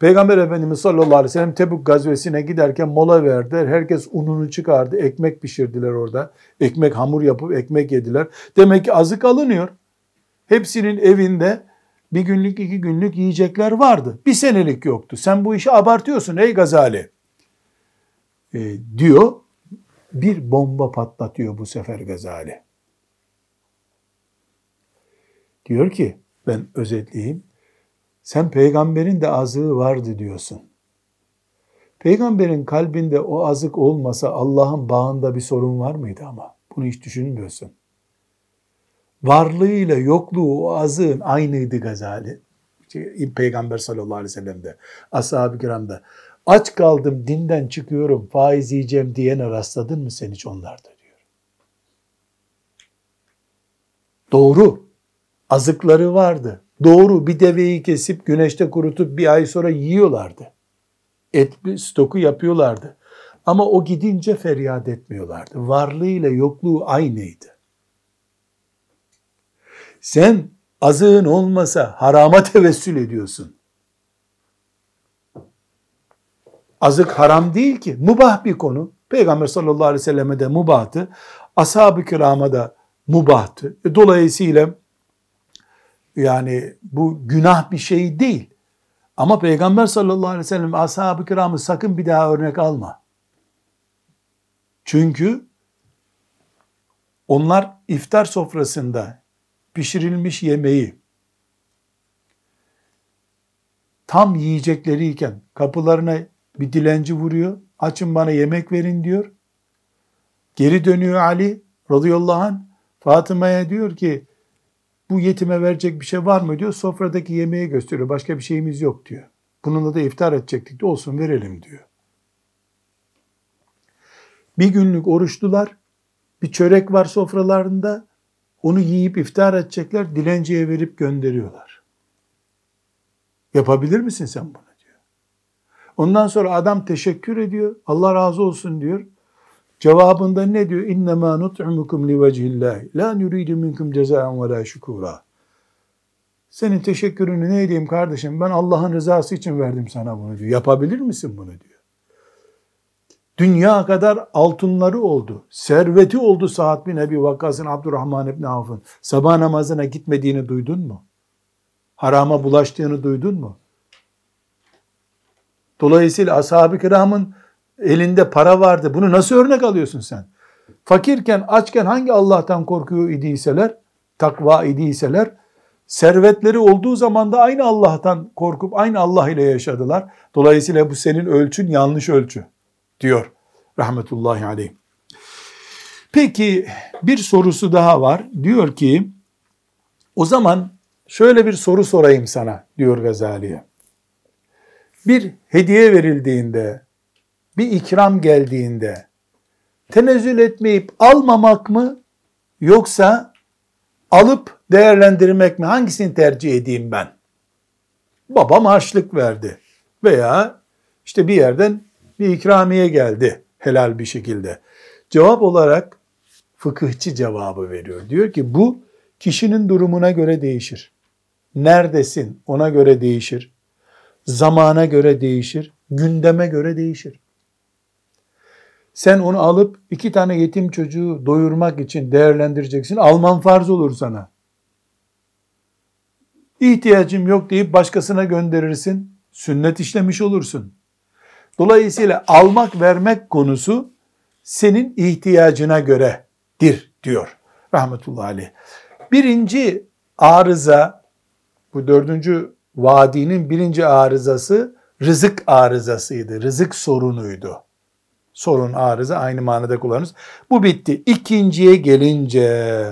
Peygamber Efendimiz sallallahu aleyhi ve sellem Tebuk gazvesine giderken mola verdiler. Herkes ununu çıkardı. Ekmek pişirdiler orada. Ekmek hamur yapıp ekmek yediler. Demek ki azık alınıyor. Hepsinin evinde bir günlük iki günlük yiyecekler vardı. Bir senelik yoktu. Sen bu işi abartıyorsun ey Gazali. E, diyor. Bir bomba patlatıyor bu sefer Gazali. Diyor ki ben özetleyeyim. Sen peygamberin de azığı vardı diyorsun. Peygamberin kalbinde o azık olmasa Allah'ın bağında bir sorun var mıydı ama? Bunu hiç düşünmüyorsun. Varlığıyla yokluğu o azığın aynıydı Gazali. Şey, Peygamber sallallahu aleyhi ve sellem'de, ashab-ı kiramda. Aç kaldım dinden çıkıyorum faiz yiyeceğim diyene rastladın mı sen hiç onlarda diyor. Doğru. Azıkları vardı. Doğru bir deveyi kesip güneşte kurutup bir ay sonra yiyorlardı. Etli stoku yapıyorlardı. Ama o gidince feryat etmiyorlardı. Varlığıyla yokluğu aynıydı. Sen azığın olmasa harama tevessül ediyorsun. Azık haram değil ki. Mubah bir konu. Peygamber sallallahu aleyhi ve selleme de mubahtı. Ashab-ı kirama da mubahtı. E, dolayısıyla yani bu günah bir şey değil. Ama Peygamber sallallahu aleyhi ve sellem ashab-ı kiramı sakın bir daha örnek alma. Çünkü onlar iftar sofrasında pişirilmiş yemeği tam yiyecekleriyken kapılarına bir dilenci vuruyor. Açın bana yemek verin diyor. Geri dönüyor Ali radıyallahu anh. Fatıma'ya diyor ki bu yetime verecek bir şey var mı diyor. Sofradaki yemeği gösteriyor. Başka bir şeyimiz yok diyor. Bununla da iftar edecektik de olsun verelim diyor. Bir günlük oruçlular bir çörek var sofralarında onu yiyip iftar edecekler dilenciye verip gönderiyorlar. Yapabilir misin sen bunu diyor. Ondan sonra adam teşekkür ediyor. Allah razı olsun diyor. Cevabında ne diyor? İnnemâ nut'imukum li vecihillâhi. La nuridu minkum cezâen ve la şükûrâ. Senin teşekkürünü ne edeyim kardeşim? Ben Allah'ın rızası için verdim sana bunu diyor. Yapabilir misin bunu diyor. Dünya kadar altınları oldu. Serveti oldu Sa'd bin Ebi Vakkas'ın Abdurrahman İbni Avf'ın. Sabah namazına gitmediğini duydun mu? Harama bulaştığını duydun mu? Dolayısıyla ashab-ı kiramın elinde para vardı. Bunu nasıl örnek alıyorsun sen? Fakirken, açken hangi Allah'tan korkuyor idiyseler, takva idiyseler, servetleri olduğu zaman da aynı Allah'tan korkup aynı Allah ile yaşadılar. Dolayısıyla bu senin ölçün yanlış ölçü diyor rahmetullahi aleyh. Peki bir sorusu daha var. Diyor ki o zaman şöyle bir soru sorayım sana diyor Gazali'ye. Bir hediye verildiğinde bir ikram geldiğinde tenezzül etmeyip almamak mı yoksa alıp değerlendirmek mi? Hangisini tercih edeyim ben? Babam harçlık verdi veya işte bir yerden bir ikramiye geldi helal bir şekilde. Cevap olarak fıkıhçı cevabı veriyor. Diyor ki bu kişinin durumuna göre değişir. Neredesin ona göre değişir. Zamana göre değişir. Gündeme göre değişir. Sen onu alıp iki tane yetim çocuğu doyurmak için değerlendireceksin. Alman farz olur sana. İhtiyacım yok deyip başkasına gönderirsin. Sünnet işlemiş olursun. Dolayısıyla almak vermek konusu senin ihtiyacına göredir diyor rahmetullahi aleyh. Birinci arıza bu dördüncü vadinin birinci arızası rızık arızasıydı. Rızık sorunuydu sorun, arıza aynı manada kullanırız. Bu bitti. İkinciye gelince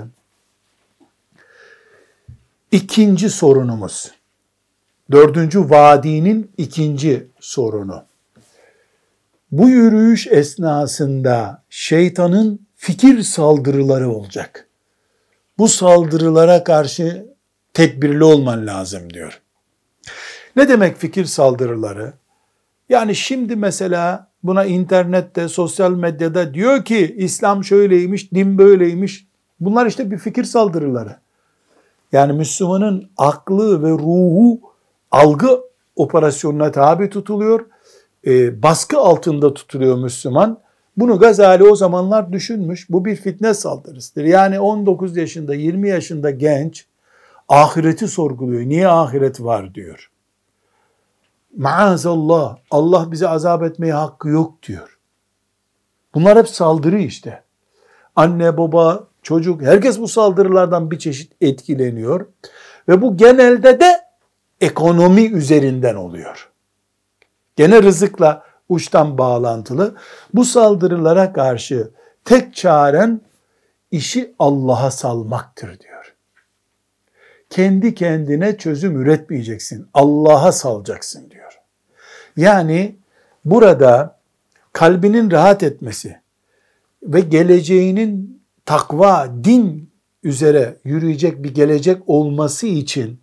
ikinci sorunumuz. Dördüncü vadinin ikinci sorunu. Bu yürüyüş esnasında şeytanın fikir saldırıları olacak. Bu saldırılara karşı tedbirli olman lazım diyor. Ne demek fikir saldırıları? Yani şimdi mesela buna internette, sosyal medyada diyor ki İslam şöyleymiş, din böyleymiş. Bunlar işte bir fikir saldırıları. Yani Müslümanın aklı ve ruhu algı operasyonuna tabi tutuluyor. E, baskı altında tutuluyor Müslüman. Bunu Gazali o zamanlar düşünmüş. Bu bir fitne saldırısıdır. Yani 19 yaşında, 20 yaşında genç ahireti sorguluyor. Niye ahiret var diyor maazallah Allah bize azap etmeye hakkı yok diyor. Bunlar hep saldırı işte. Anne, baba, çocuk herkes bu saldırılardan bir çeşit etkileniyor. Ve bu genelde de ekonomi üzerinden oluyor. Gene rızıkla uçtan bağlantılı. Bu saldırılara karşı tek çaren işi Allah'a salmaktır diyor. Kendi kendine çözüm üretmeyeceksin. Allah'a salacaksın diyor. Yani burada kalbinin rahat etmesi ve geleceğinin takva, din üzere yürüyecek bir gelecek olması için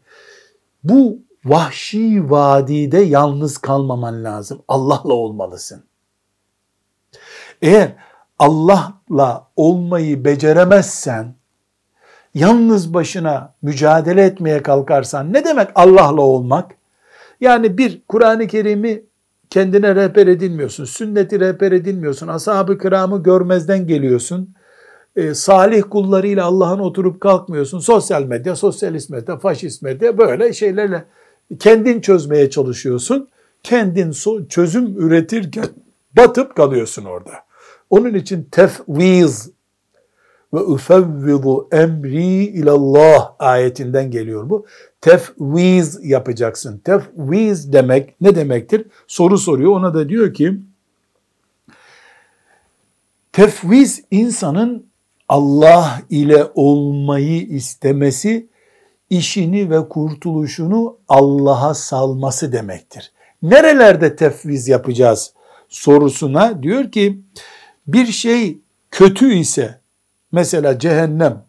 bu vahşi vadide yalnız kalmaman lazım. Allah'la olmalısın. Eğer Allah'la olmayı beceremezsen, yalnız başına mücadele etmeye kalkarsan ne demek Allah'la olmak? Yani bir Kur'an-ı Kerim'i kendine rehber edinmiyorsun, sünneti rehber edinmiyorsun, ashab-ı kiramı görmezden geliyorsun, e, salih kullarıyla Allah'ın oturup kalkmıyorsun, sosyal medya, sosyalist medya, faşist medya böyle şeylerle kendin çözmeye çalışıyorsun, kendin so çözüm üretirken batıp kalıyorsun orada. Onun için tefviz ve ufevvidu emri ilallah ayetinden geliyor bu tefviz yapacaksın. Tefviz demek ne demektir? Soru soruyor. Ona da diyor ki tefviz insanın Allah ile olmayı istemesi, işini ve kurtuluşunu Allah'a salması demektir. Nerelerde tefviz yapacağız sorusuna diyor ki bir şey kötü ise mesela cehennem,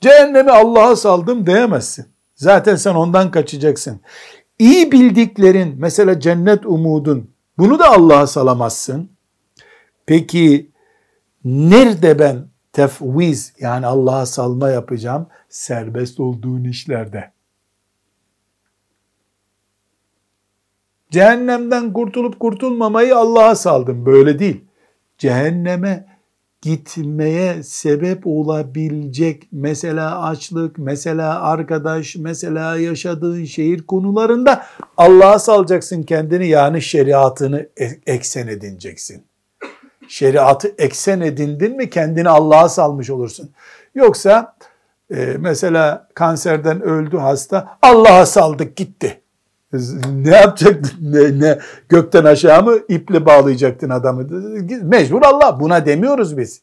cehennemi Allah'a saldım diyemezsin. Zaten sen ondan kaçacaksın. İyi bildiklerin mesela cennet umudun bunu da Allah'a salamazsın. Peki nerede ben tefviz yani Allah'a salma yapacağım serbest olduğun işlerde. Cehennemden kurtulup kurtulmamayı Allah'a saldım. Böyle değil. Cehenneme gitmeye sebep olabilecek mesela açlık, mesela arkadaş, mesela yaşadığın şehir konularında Allah'a salacaksın kendini yani şeriatını e, eksen edineceksin. Şeriatı eksen edindin mi kendini Allah'a salmış olursun. Yoksa e, mesela kanserden öldü hasta Allah'a saldık gitti ne yapacaktın? Ne, ne, gökten aşağı mı iple bağlayacaktın adamı? Mecbur Allah. Buna demiyoruz biz.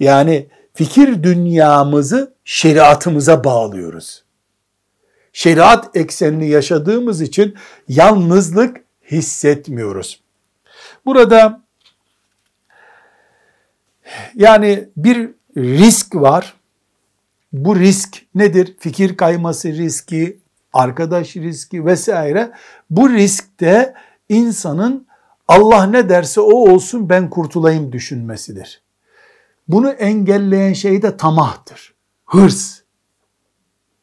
Yani fikir dünyamızı şeriatımıza bağlıyoruz. Şeriat eksenli yaşadığımız için yalnızlık hissetmiyoruz. Burada yani bir risk var. Bu risk nedir? Fikir kayması riski, arkadaş riski vesaire. Bu riskte insanın Allah ne derse o olsun ben kurtulayım düşünmesidir. Bunu engelleyen şey de tamahtır. Hırs.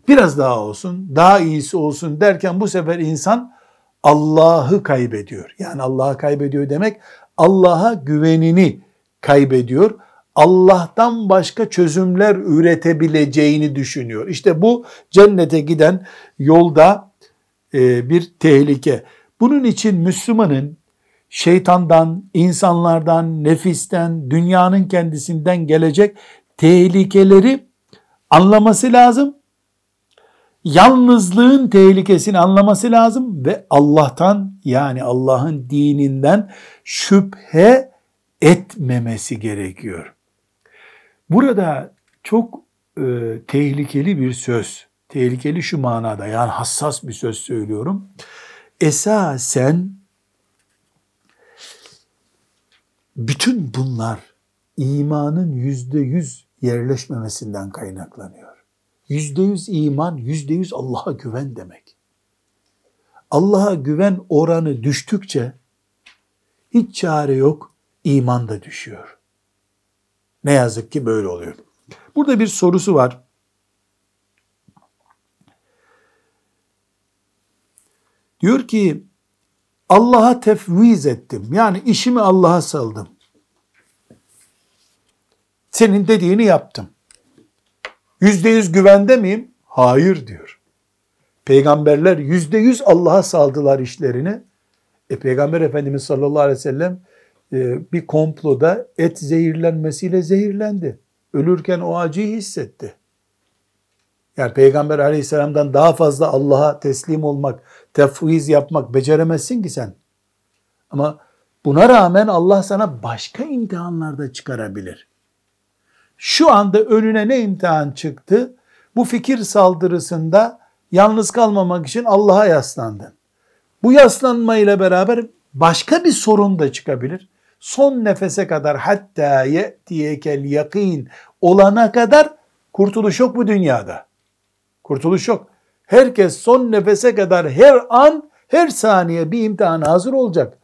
Biraz daha olsun, daha iyisi olsun derken bu sefer insan Allah'ı kaybediyor. Yani Allah'ı kaybediyor demek Allah'a güvenini kaybediyor. Allah'tan başka çözümler üretebileceğini düşünüyor. İşte bu cennete giden yolda e, bir tehlike. Bunun için Müslümanın şeytandan, insanlardan, nefisten, dünyanın kendisinden gelecek tehlikeleri anlaması lazım. Yalnızlığın tehlikesini anlaması lazım ve Allah'tan yani Allah'ın dininden şüphe etmemesi gerekiyor. Burada çok e, tehlikeli bir söz. Tehlikeli şu manada yani hassas bir söz söylüyorum. Esasen bütün bunlar imanın yüzde yüz yerleşmemesinden kaynaklanıyor. Yüzde yüz iman, yüzde yüz Allah'a güven demek. Allah'a güven oranı düştükçe hiç çare yok, iman da düşüyor. Ne yazık ki böyle oluyor. Burada bir sorusu var. Diyor ki Allah'a tefviz ettim. Yani işimi Allah'a saldım. Senin dediğini yaptım. Yüzde yüz güvende miyim? Hayır diyor. Peygamberler yüzde yüz Allah'a saldılar işlerini. E Peygamber Efendimiz sallallahu aleyhi ve sellem ee, bir komploda et zehirlenmesiyle zehirlendi. Ölürken o acıyı hissetti. Yani Peygamber aleyhisselamdan daha fazla Allah'a teslim olmak, tefviz yapmak beceremezsin ki sen. Ama buna rağmen Allah sana başka imtihanlarda çıkarabilir. Şu anda önüne ne imtihan çıktı? Bu fikir saldırısında yalnız kalmamak için Allah'a yaslandın. Bu yaslanma ile beraber başka bir sorun da çıkabilir son nefese kadar hatta ye'tiyekel yakin olana kadar kurtuluş yok bu dünyada. Kurtuluş yok. Herkes son nefese kadar her an her saniye bir imtihan hazır olacak.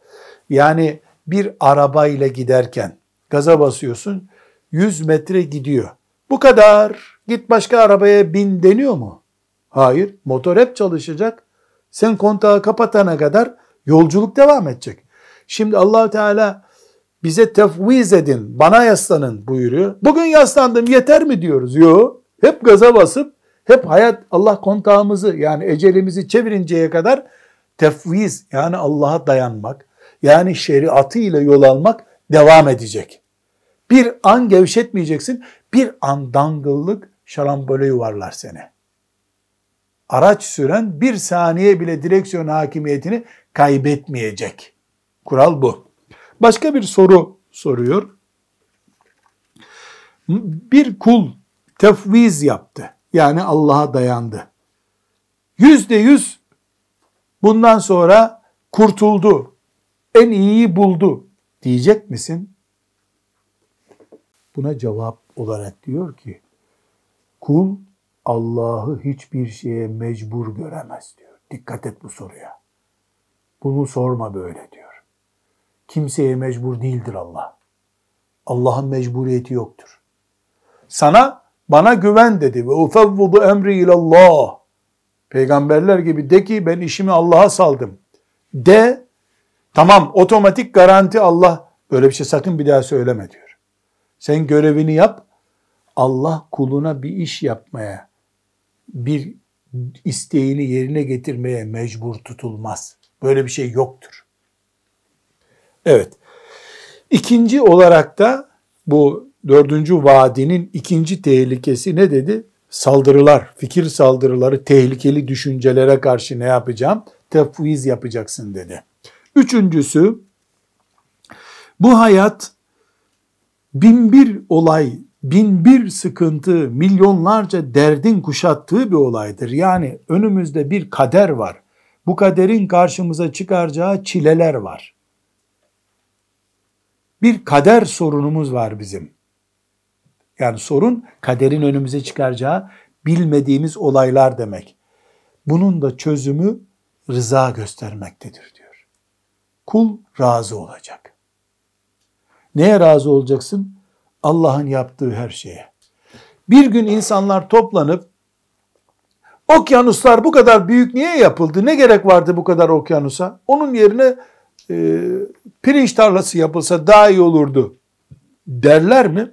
Yani bir araba ile giderken gaza basıyorsun 100 metre gidiyor. Bu kadar git başka arabaya bin deniyor mu? Hayır motor hep çalışacak. Sen kontağı kapatana kadar yolculuk devam edecek. Şimdi allah Teala bize tefviz edin, bana yaslanın buyuruyor. Bugün yaslandım yeter mi diyoruz? Yok. Hep gaza basıp hep hayat Allah kontağımızı yani ecelimizi çevirinceye kadar tefviz yani Allah'a dayanmak yani şeriatıyla yol almak devam edecek. Bir an gevşetmeyeceksin. Bir an dangıllık şarambole yuvarlar seni. Araç süren bir saniye bile direksiyon hakimiyetini kaybetmeyecek. Kural bu. Başka bir soru soruyor. Bir kul tefviz yaptı. Yani Allah'a dayandı. Yüzde yüz bundan sonra kurtuldu. En iyiyi buldu diyecek misin? Buna cevap olarak diyor ki kul Allah'ı hiçbir şeye mecbur göremez diyor. Dikkat et bu soruya. Bunu sorma böyle diyor. Kimseye mecbur değildir Allah. Allah'ın mecburiyeti yoktur. Sana bana güven dedi ve ufevvudu emri ilallah. Peygamberler gibi de ki ben işimi Allah'a saldım. De tamam otomatik garanti Allah böyle bir şey sakın bir daha söyleme diyor. Sen görevini yap. Allah kuluna bir iş yapmaya, bir isteğini yerine getirmeye mecbur tutulmaz. Böyle bir şey yoktur. Evet. İkinci olarak da bu dördüncü vadinin ikinci tehlikesi ne dedi? Saldırılar, fikir saldırıları, tehlikeli düşüncelere karşı ne yapacağım? Tefviz yapacaksın dedi. Üçüncüsü, bu hayat bin bir olay, bin bir sıkıntı, milyonlarca derdin kuşattığı bir olaydır. Yani önümüzde bir kader var. Bu kaderin karşımıza çıkaracağı çileler var bir kader sorunumuz var bizim. Yani sorun kaderin önümüze çıkaracağı bilmediğimiz olaylar demek. Bunun da çözümü rıza göstermektedir diyor. Kul razı olacak. Neye razı olacaksın? Allah'ın yaptığı her şeye. Bir gün insanlar toplanıp okyanuslar bu kadar büyük niye yapıldı? Ne gerek vardı bu kadar okyanusa? Onun yerine e, pirinç tarlası yapılsa daha iyi olurdu derler mi?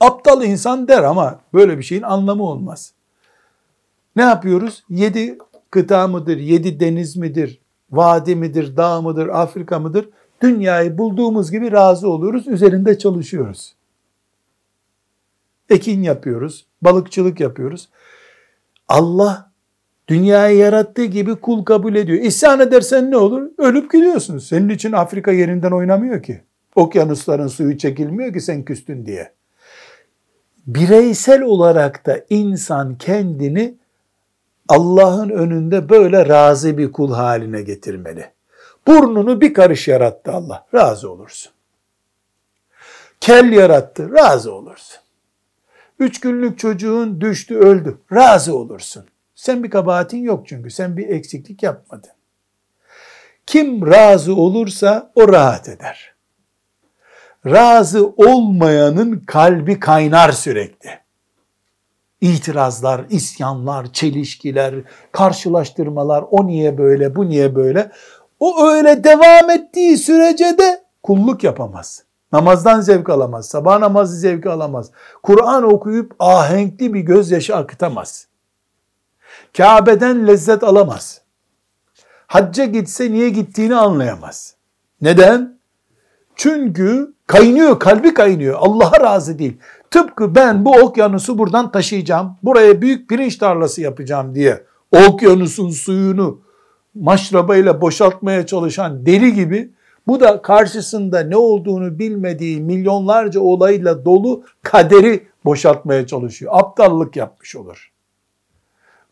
Aptal insan der ama böyle bir şeyin anlamı olmaz. Ne yapıyoruz? Yedi kıta mıdır, yedi deniz midir, vadi midir, dağ mıdır, Afrika mıdır? Dünyayı bulduğumuz gibi razı oluyoruz, üzerinde çalışıyoruz. Ekin yapıyoruz, balıkçılık yapıyoruz. Allah Dünyayı yarattığı gibi kul kabul ediyor. İsyan edersen ne olur? Ölüp gidiyorsun. Senin için Afrika yerinden oynamıyor ki. Okyanusların suyu çekilmiyor ki sen küstün diye. Bireysel olarak da insan kendini Allah'ın önünde böyle razı bir kul haline getirmeli. Burnunu bir karış yarattı Allah. Razı olursun. Kel yarattı. Razı olursun. Üç günlük çocuğun düştü öldü. Razı olursun. Sen bir kabahatin yok çünkü. Sen bir eksiklik yapmadın. Kim razı olursa o rahat eder. Razı olmayanın kalbi kaynar sürekli. İtirazlar, isyanlar, çelişkiler, karşılaştırmalar, o niye böyle, bu niye böyle. O öyle devam ettiği sürece de kulluk yapamaz. Namazdan zevk alamaz, sabah namazı zevk alamaz. Kur'an okuyup ahenkli bir gözyaşı akıtamaz. Kabe'den lezzet alamaz. Hacca gitse niye gittiğini anlayamaz. Neden? Çünkü kaynıyor, kalbi kaynıyor. Allah'a razı değil. Tıpkı ben bu okyanusu buradan taşıyacağım, buraya büyük pirinç tarlası yapacağım diye okyanusun suyunu maşrabayla boşaltmaya çalışan deli gibi bu da karşısında ne olduğunu bilmediği milyonlarca olayla dolu kaderi boşaltmaya çalışıyor. Aptallık yapmış olur.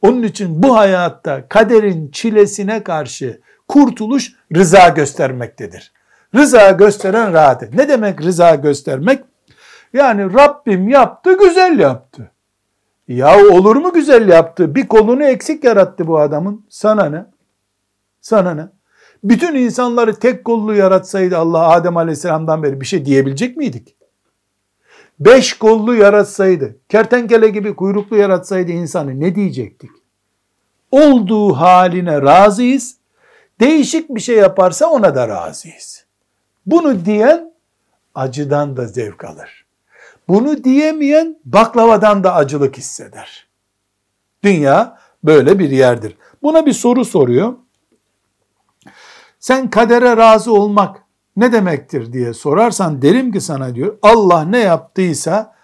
Onun için bu hayatta kaderin çilesine karşı kurtuluş rıza göstermektedir. Rıza gösteren rahat. et. Ne demek rıza göstermek? Yani Rabbim yaptı güzel yaptı. Ya olur mu güzel yaptı? Bir kolunu eksik yarattı bu adamın. Sana ne? Sana ne? Bütün insanları tek kollu yaratsaydı Allah Adem Aleyhisselam'dan beri bir şey diyebilecek miydik? beş kollu yaratsaydı, kertenkele gibi kuyruklu yaratsaydı insanı ne diyecektik? Olduğu haline razıyız. Değişik bir şey yaparsa ona da razıyız. Bunu diyen acıdan da zevk alır. Bunu diyemeyen baklavadan da acılık hisseder. Dünya böyle bir yerdir. Buna bir soru soruyor. Sen kadere razı olmak ne demektir diye sorarsan derim ki sana diyor Allah ne yaptıysa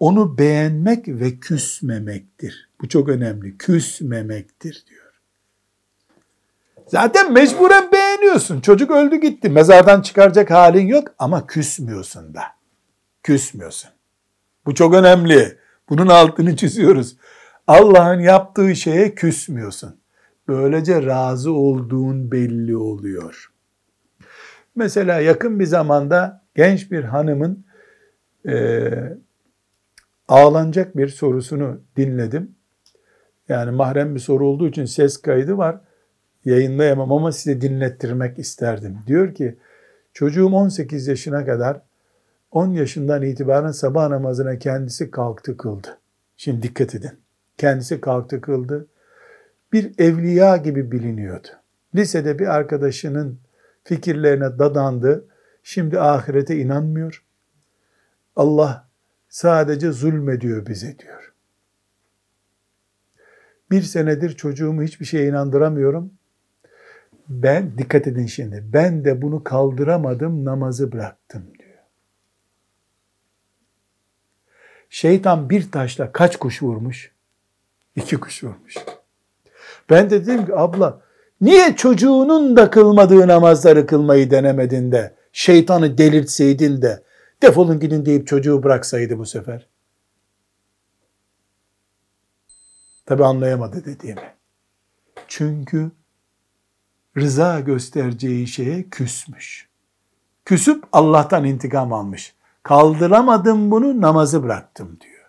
onu beğenmek ve küsmemektir. Bu çok önemli. Küsmemektir diyor. Zaten mecburen beğeniyorsun. Çocuk öldü gitti. Mezardan çıkaracak halin yok ama küsmüyorsun da. Küsmüyorsun. Bu çok önemli. Bunun altını çiziyoruz. Allah'ın yaptığı şeye küsmüyorsun. Böylece razı olduğun belli oluyor. Mesela yakın bir zamanda genç bir hanımın e, ağlanacak bir sorusunu dinledim. Yani mahrem bir soru olduğu için ses kaydı var. Yayınlayamam ama size dinlettirmek isterdim. Diyor ki çocuğum 18 yaşına kadar 10 yaşından itibaren sabah namazına kendisi kalktı kıldı. Şimdi dikkat edin. Kendisi kalktı kıldı. Bir evliya gibi biliniyordu. Lisede bir arkadaşının fikirlerine dadandı. Şimdi ahirete inanmıyor. Allah sadece zulmediyor bize diyor. Bir senedir çocuğumu hiçbir şeye inandıramıyorum. Ben, dikkat edin şimdi, ben de bunu kaldıramadım, namazı bıraktım diyor. Şeytan bir taşla kaç kuş vurmuş? İki kuş vurmuş. Ben de dedim ki abla Niye çocuğunun da kılmadığı namazları kılmayı denemedin de, şeytanı delirtseydin de, defolun gidin deyip çocuğu bıraksaydı bu sefer? Tabi anlayamadı dediğimi. Çünkü rıza göstereceği şeye küsmüş. Küsüp Allah'tan intikam almış. Kaldıramadım bunu namazı bıraktım diyor.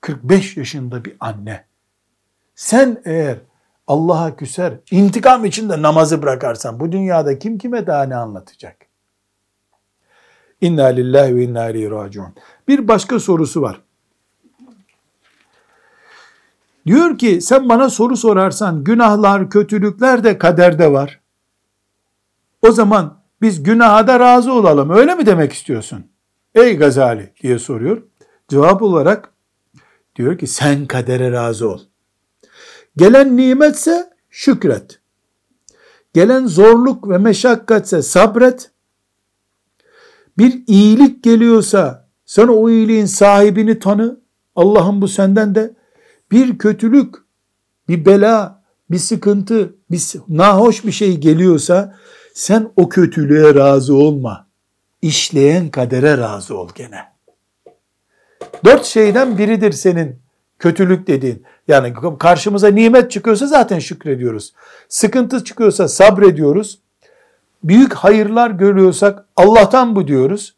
45 yaşında bir anne sen eğer Allah'a küser, intikam için de namazı bırakarsan bu dünyada kim kime daha ne anlatacak? İnna lillahi ve inna ileyhi raciun. Bir başka sorusu var. Diyor ki sen bana soru sorarsan günahlar, kötülükler de kaderde var. O zaman biz günaha da razı olalım. Öyle mi demek istiyorsun? Ey Gazali diye soruyor. Cevap olarak diyor ki sen kadere razı ol. Gelen nimetse şükret. Gelen zorluk ve meşakkatse sabret. Bir iyilik geliyorsa sen o iyiliğin sahibini tanı. Allah'ım bu senden de. Bir kötülük, bir bela, bir sıkıntı, bir nahoş bir şey geliyorsa sen o kötülüğe razı olma. İşleyen kadere razı ol gene. Dört şeyden biridir senin Kötülük dediğin. Yani karşımıza nimet çıkıyorsa zaten şükrediyoruz. Sıkıntı çıkıyorsa sabrediyoruz. Büyük hayırlar görüyorsak Allah'tan bu diyoruz.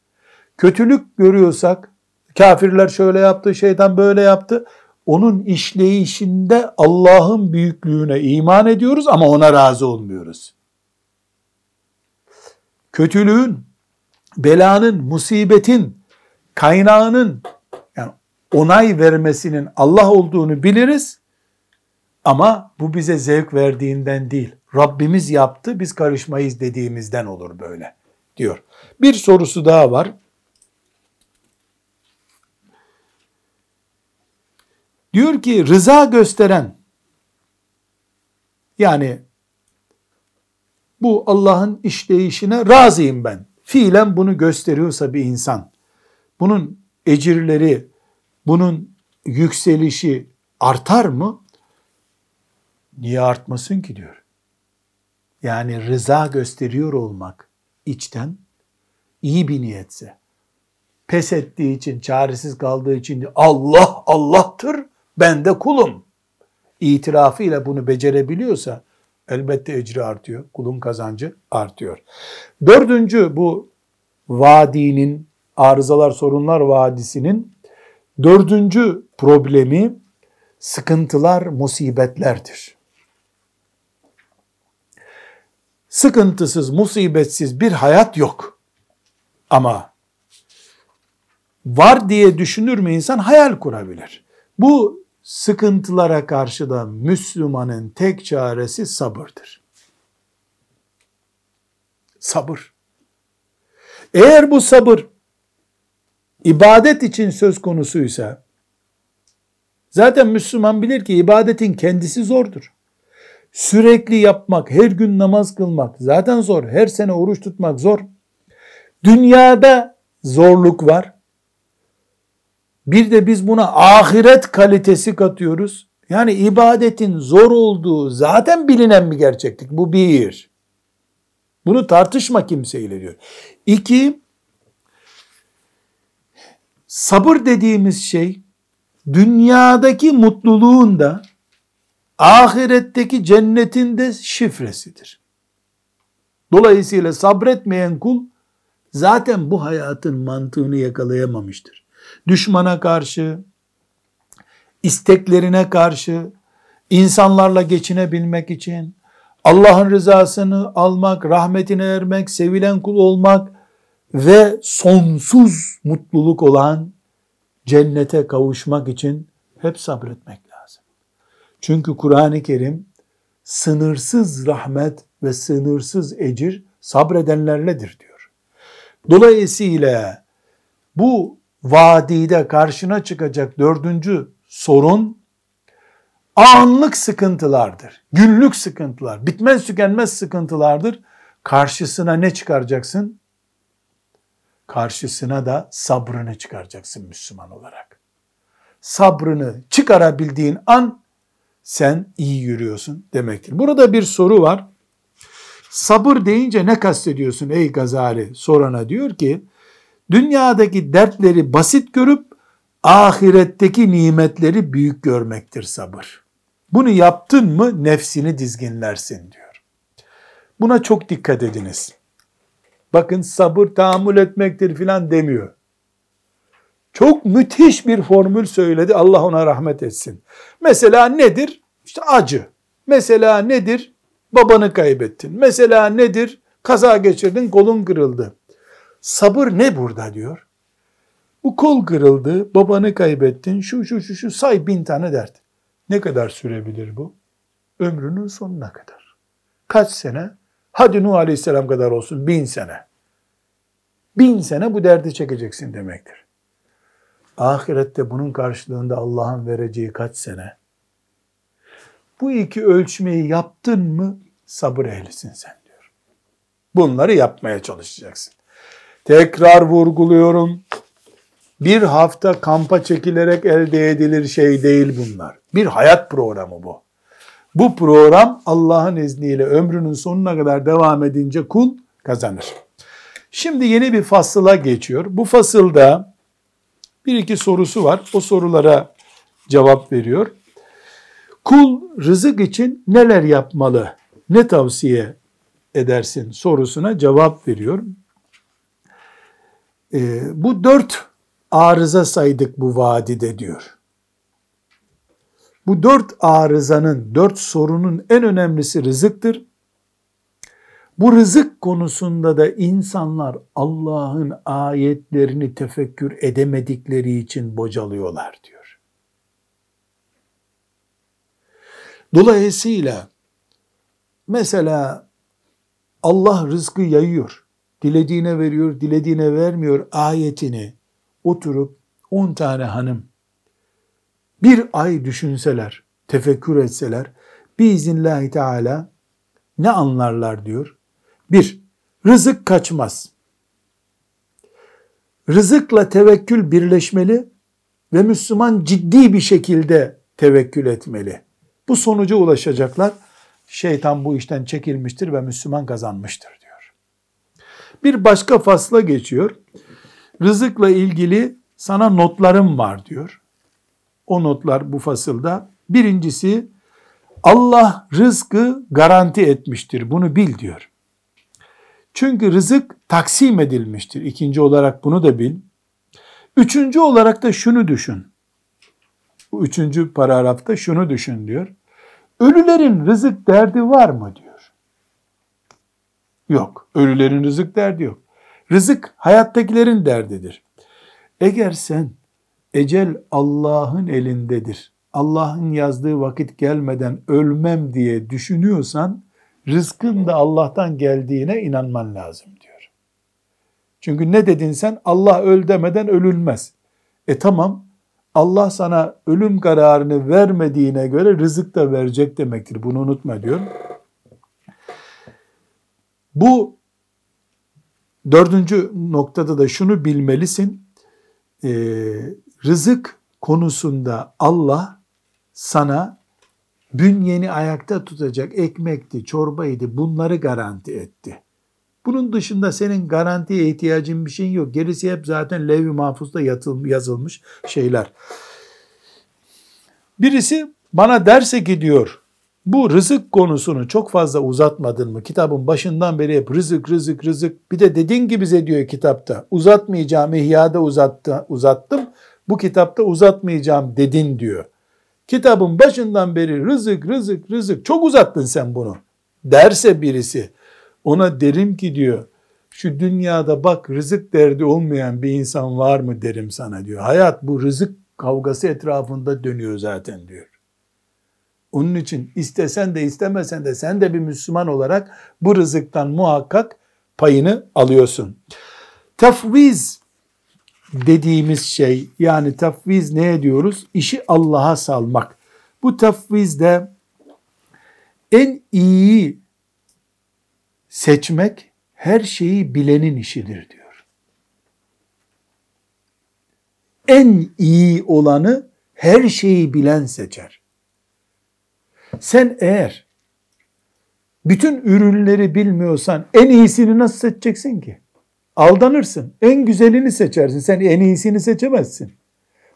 Kötülük görüyorsak kafirler şöyle yaptı, şeytan böyle yaptı. Onun işleyişinde Allah'ın büyüklüğüne iman ediyoruz ama ona razı olmuyoruz. Kötülüğün, belanın, musibetin kaynağının onay vermesinin Allah olduğunu biliriz. Ama bu bize zevk verdiğinden değil. Rabbimiz yaptı biz karışmayız dediğimizden olur böyle diyor. Bir sorusu daha var. Diyor ki rıza gösteren yani bu Allah'ın işleyişine razıyım ben. Fiilen bunu gösteriyorsa bir insan bunun ecirleri bunun yükselişi artar mı? Niye artmasın ki diyor. Yani rıza gösteriyor olmak içten iyi bir niyetse, pes ettiği için, çaresiz kaldığı için Allah Allah'tır, ben de kulum. İtirafıyla bunu becerebiliyorsa elbette ecri artıyor, kulun kazancı artıyor. Dördüncü bu vadinin, arızalar sorunlar vadisinin Dördüncü problemi sıkıntılar, musibetlerdir. Sıkıntısız, musibetsiz bir hayat yok. Ama var diye düşünür mü insan? Hayal kurabilir. Bu sıkıntılara karşı da Müslümanın tek çaresi sabırdır. Sabır. Eğer bu sabır ibadet için söz konusuysa zaten Müslüman bilir ki ibadetin kendisi zordur. Sürekli yapmak, her gün namaz kılmak zaten zor. Her sene oruç tutmak zor. Dünyada zorluk var. Bir de biz buna ahiret kalitesi katıyoruz. Yani ibadetin zor olduğu zaten bilinen bir gerçeklik. Bu bir. Bunu tartışma kimseyle diyor. İki, sabır dediğimiz şey dünyadaki mutluluğun da ahiretteki cennetin de şifresidir. Dolayısıyla sabretmeyen kul zaten bu hayatın mantığını yakalayamamıştır. Düşmana karşı, isteklerine karşı, insanlarla geçinebilmek için, Allah'ın rızasını almak, rahmetine ermek, sevilen kul olmak, ve sonsuz mutluluk olan cennete kavuşmak için hep sabretmek lazım. Çünkü Kur'an-ı Kerim sınırsız rahmet ve sınırsız ecir sabredenlerledir diyor. Dolayısıyla bu vadide karşına çıkacak dördüncü sorun anlık sıkıntılardır. Günlük sıkıntılar, bitmez tükenmez sıkıntılardır. Karşısına ne çıkaracaksın? karşısına da sabrını çıkaracaksın Müslüman olarak. Sabrını çıkarabildiğin an sen iyi yürüyorsun demektir. Burada bir soru var. Sabır deyince ne kastediyorsun ey Gazali? Sorana diyor ki, dünyadaki dertleri basit görüp ahiretteki nimetleri büyük görmektir sabır. Bunu yaptın mı nefsini dizginlersin diyor. Buna çok dikkat ediniz. Bakın sabır tahammül etmektir filan demiyor. Çok müthiş bir formül söyledi. Allah ona rahmet etsin. Mesela nedir? İşte acı. Mesela nedir? Babanı kaybettin. Mesela nedir? Kaza geçirdin, kolun kırıldı. Sabır ne burada diyor? Bu kol kırıldı, babanı kaybettin, şu şu şu şu say bin tane dert. Ne kadar sürebilir bu? Ömrünün sonuna kadar. Kaç sene? Hadi Nuh Aleyhisselam kadar olsun bin sene. Bin sene bu derdi çekeceksin demektir. Ahirette bunun karşılığında Allah'ın vereceği kaç sene? Bu iki ölçmeyi yaptın mı sabır ehlisin sen diyor. Bunları yapmaya çalışacaksın. Tekrar vurguluyorum. Bir hafta kampa çekilerek elde edilir şey değil bunlar. Bir hayat programı bu. Bu program Allah'ın izniyle ömrünün sonuna kadar devam edince kul kazanır. Şimdi yeni bir fasıla geçiyor. Bu fasılda bir iki sorusu var. O sorulara cevap veriyor. Kul rızık için neler yapmalı? Ne tavsiye edersin sorusuna cevap veriyor. Ee, bu dört arıza saydık bu vadide diyor. Bu dört arızanın, dört sorunun en önemlisi rızıktır. Bu rızık konusunda da insanlar Allah'ın ayetlerini tefekkür edemedikleri için bocalıyorlar diyor. Dolayısıyla mesela Allah rızkı yayıyor. Dilediğine veriyor, dilediğine vermiyor ayetini oturup 10 tane hanım bir ay düşünseler, tefekkür etseler biiznillahü teala ne anlarlar diyor. Bir, rızık kaçmaz. Rızıkla tevekkül birleşmeli ve Müslüman ciddi bir şekilde tevekkül etmeli. Bu sonuca ulaşacaklar. Şeytan bu işten çekilmiştir ve Müslüman kazanmıştır diyor. Bir başka fasla geçiyor. Rızıkla ilgili sana notlarım var diyor o notlar bu fasılda. Birincisi Allah rızkı garanti etmiştir. Bunu bil diyor. Çünkü rızık taksim edilmiştir. İkinci olarak bunu da bil. Üçüncü olarak da şunu düşün. Bu üçüncü paragrafta şunu düşün diyor. Ölülerin rızık derdi var mı diyor. Yok. Ölülerin rızık derdi yok. Rızık hayattakilerin derdidir. Eğer sen ecel Allah'ın elindedir. Allah'ın yazdığı vakit gelmeden ölmem diye düşünüyorsan rızkın da Allah'tan geldiğine inanman lazım diyor. Çünkü ne dedin sen? Allah öl demeden ölülmez. E tamam Allah sana ölüm kararını vermediğine göre rızık da verecek demektir. Bunu unutma diyor. Bu dördüncü noktada da şunu bilmelisin. Ee, rızık konusunda Allah sana bünyeni ayakta tutacak ekmekti, çorbaydı bunları garanti etti. Bunun dışında senin garantiye ihtiyacın bir şeyin yok. Gerisi hep zaten levh-i mahfuzda yazılmış şeyler. Birisi bana derse ki diyor, bu rızık konusunu çok fazla uzatmadın mı? Kitabın başından beri hep rızık, rızık, rızık. Bir de dediğin gibi bize diyor kitapta, uzatmayacağım, ihyada uzattı, uzattım bu kitapta uzatmayacağım dedin diyor. Kitabın başından beri rızık rızık rızık çok uzattın sen bunu derse birisi ona derim ki diyor şu dünyada bak rızık derdi olmayan bir insan var mı derim sana diyor. Hayat bu rızık kavgası etrafında dönüyor zaten diyor. Onun için istesen de istemesen de sen de bir Müslüman olarak bu rızıktan muhakkak payını alıyorsun. Tefviz dediğimiz şey yani tafviz ne diyoruz? İşi Allah'a salmak. Bu tafvizde en iyi seçmek her şeyi bilenin işidir diyor. En iyi olanı her şeyi bilen seçer. Sen eğer bütün ürünleri bilmiyorsan en iyisini nasıl seçeceksin ki? Aldanırsın. En güzelini seçersin. Sen en iyisini seçemezsin.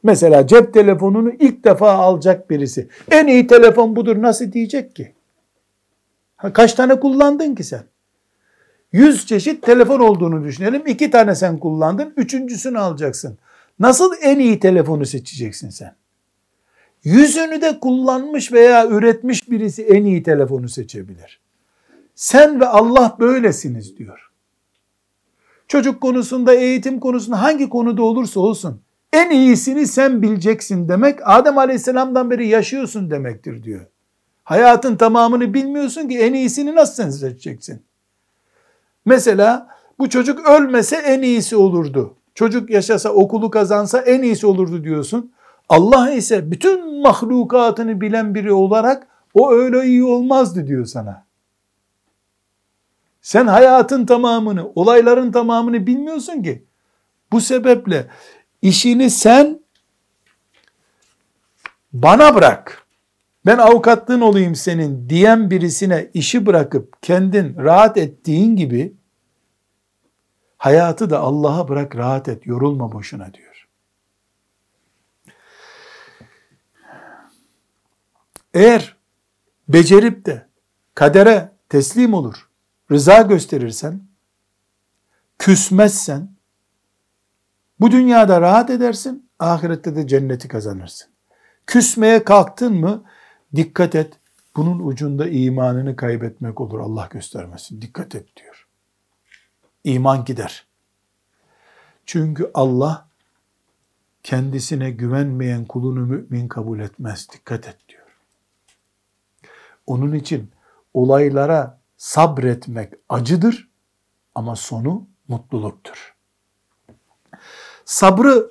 Mesela cep telefonunu ilk defa alacak birisi. En iyi telefon budur nasıl diyecek ki? Ha, kaç tane kullandın ki sen? Yüz çeşit telefon olduğunu düşünelim. İki tane sen kullandın. Üçüncüsünü alacaksın. Nasıl en iyi telefonu seçeceksin sen? Yüzünü de kullanmış veya üretmiş birisi en iyi telefonu seçebilir. Sen ve Allah böylesiniz diyor çocuk konusunda, eğitim konusunda hangi konuda olursa olsun en iyisini sen bileceksin demek Adem Aleyhisselam'dan beri yaşıyorsun demektir diyor. Hayatın tamamını bilmiyorsun ki en iyisini nasıl sen seçeceksin? Mesela bu çocuk ölmese en iyisi olurdu. Çocuk yaşasa okulu kazansa en iyisi olurdu diyorsun. Allah ise bütün mahlukatını bilen biri olarak o öyle iyi olmazdı diyor sana. Sen hayatın tamamını, olayların tamamını bilmiyorsun ki. Bu sebeple işini sen bana bırak. Ben avukatlığın olayım senin diyen birisine işi bırakıp kendin rahat ettiğin gibi hayatı da Allah'a bırak rahat et yorulma boşuna diyor. Eğer becerip de kadere teslim olur rıza gösterirsen, küsmezsen, bu dünyada rahat edersin, ahirette de cenneti kazanırsın. Küsmeye kalktın mı dikkat et, bunun ucunda imanını kaybetmek olur Allah göstermesin. Dikkat et diyor. İman gider. Çünkü Allah kendisine güvenmeyen kulunu mümin kabul etmez. Dikkat et diyor. Onun için olaylara Sabretmek acıdır ama sonu mutluluktur. Sabrı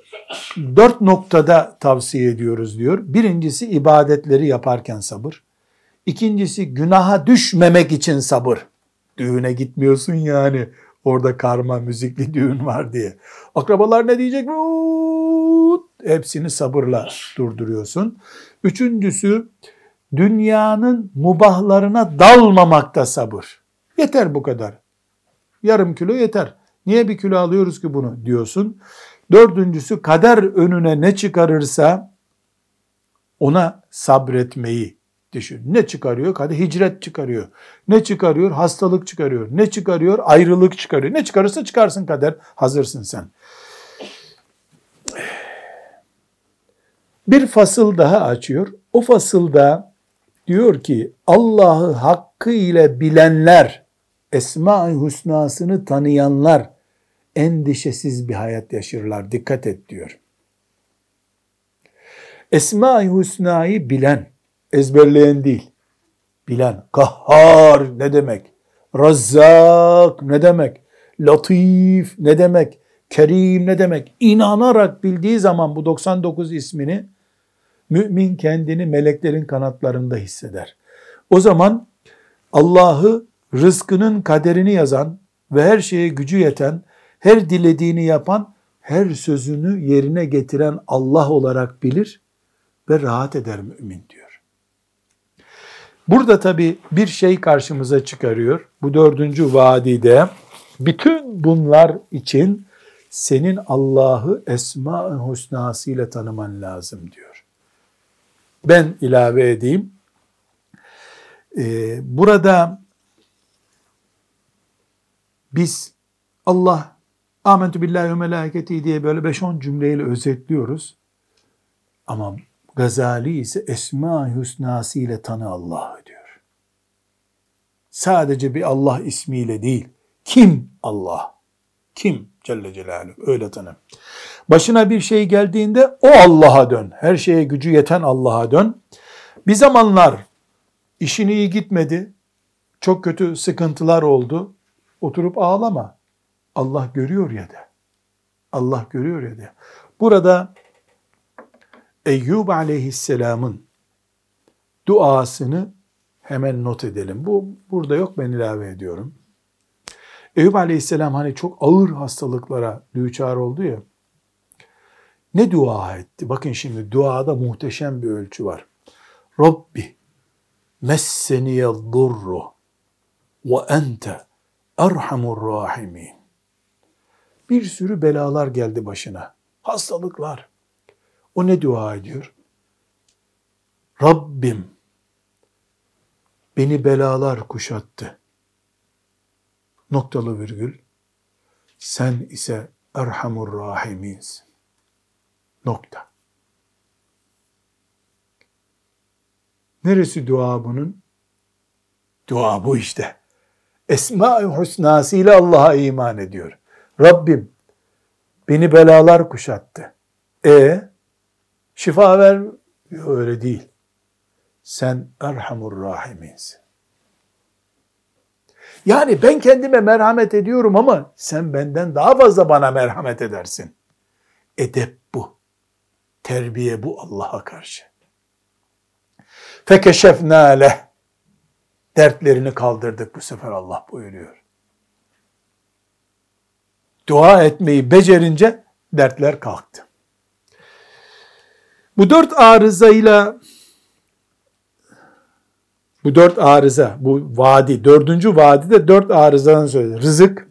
dört noktada tavsiye ediyoruz diyor. Birincisi ibadetleri yaparken sabır. İkincisi günaha düşmemek için sabır. Düğüne gitmiyorsun yani orada karma müzikli düğün var diye. Akrabalar ne diyecek? Hepsini sabırla durduruyorsun. Üçüncüsü dünyanın mubahlarına dalmamakta sabır. Yeter bu kadar. Yarım kilo yeter. Niye bir kilo alıyoruz ki bunu diyorsun. Dördüncüsü kader önüne ne çıkarırsa ona sabretmeyi düşün. Ne çıkarıyor? Hadi hicret çıkarıyor. Ne çıkarıyor? Hastalık çıkarıyor. Ne çıkarıyor? Ayrılık çıkarıyor. Ne çıkarırsa çıkarsın kader. Hazırsın sen. Bir fasıl daha açıyor. O fasılda diyor ki Allah'ı hakkı ile bilenler, Esma-i Hüsna'sını tanıyanlar endişesiz bir hayat yaşırlar. Dikkat et diyor. Esma-i Hüsna'yı bilen, ezberleyen değil, bilen, kahhar ne demek, razzak ne demek, latif ne demek, kerim ne demek, inanarak bildiği zaman bu 99 ismini Mümin kendini meleklerin kanatlarında hisseder. O zaman Allah'ı rızkının kaderini yazan ve her şeye gücü yeten, her dilediğini yapan, her sözünü yerine getiren Allah olarak bilir ve rahat eder mümin diyor. Burada tabi bir şey karşımıza çıkarıyor. Bu dördüncü vadide bütün bunlar için senin Allah'ı Esma-ı Hüsnası ile tanıman lazım diyor ben ilave edeyim. Ee, burada biz Allah amentü billahi ve melaketi diye böyle 5-10 cümleyle özetliyoruz. Ama Gazali ise Esma-i Hüsnası ile tanı Allah diyor. Sadece bir Allah ismiyle değil. Kim Allah? Kim Celle Celaluhu? Öyle tanı. Başına bir şey geldiğinde o Allah'a dön. Her şeye gücü yeten Allah'a dön. Bir zamanlar işin iyi gitmedi. Çok kötü sıkıntılar oldu. Oturup ağlama. Allah görüyor ya de. Allah görüyor ya de. Burada Eyyub aleyhisselamın duasını hemen not edelim. Bu burada yok ben ilave ediyorum. Eyüp aleyhisselam hani çok ağır hastalıklara düçar oldu ya. Ne dua etti? Bakın şimdi duada muhteşem bir ölçü var. Rabbi messeniye durru ve ente erhamur rahimin. Bir sürü belalar geldi başına. Hastalıklar. O ne dua ediyor? Rabbim beni belalar kuşattı. Noktalı virgül. Sen ise erhamur rahiminsin. Nokta. Neresi dua bunun? Dua bu işte. Esma-i ile Allah'a iman ediyor. Rabbim beni belalar kuşattı. E şifa ver Yok, öyle değil. Sen Erhamur Rahiminsin. Yani ben kendime merhamet ediyorum ama sen benden daha fazla bana merhamet edersin. Edep bu. Terbiye bu Allah'a karşı. Fekeşefnâ leh. Dertlerini kaldırdık bu sefer Allah buyuruyor. Dua etmeyi becerince dertler kalktı. Bu dört arızayla bu dört arıza, bu vadi, dördüncü vadide dört arızadan söz Rızık,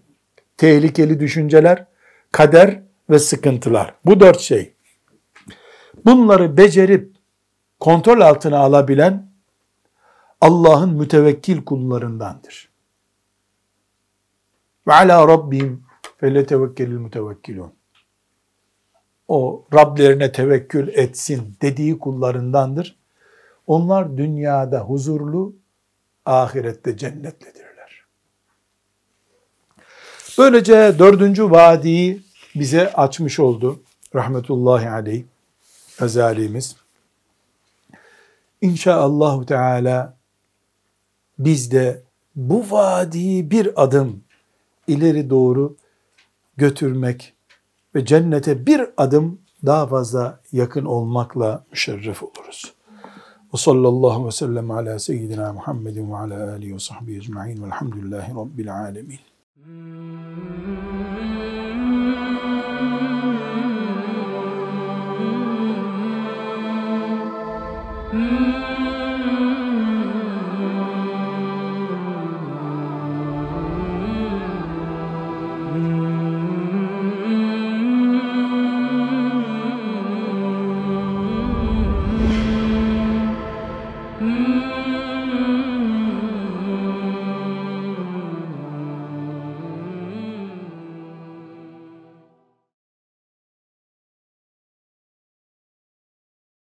tehlikeli düşünceler, kader ve sıkıntılar. Bu dört şey. Bunları becerip kontrol altına alabilen Allah'ın mütevekkil kullarındandır. Ve ala rabbim feletevekkelil mutevekkilun. O Rablerine tevekkül etsin dediği kullarındandır. Onlar dünyada huzurlu, ahirette cennetledirler. Böylece dördüncü vadiyi bize açmış oldu rahmetullahi aleyh. Gazalimiz. İnşaallah Teala biz de bu vadiyi bir adım ileri doğru götürmek ve cennete bir adım daha fazla yakın olmakla müşerref oluruz. Ve sallallahu ve sellem ala seyyidina Muhammedin ve ala alihi ve sahbihi ecma'in velhamdülillahi rabbil alemin. Hmm. Mm.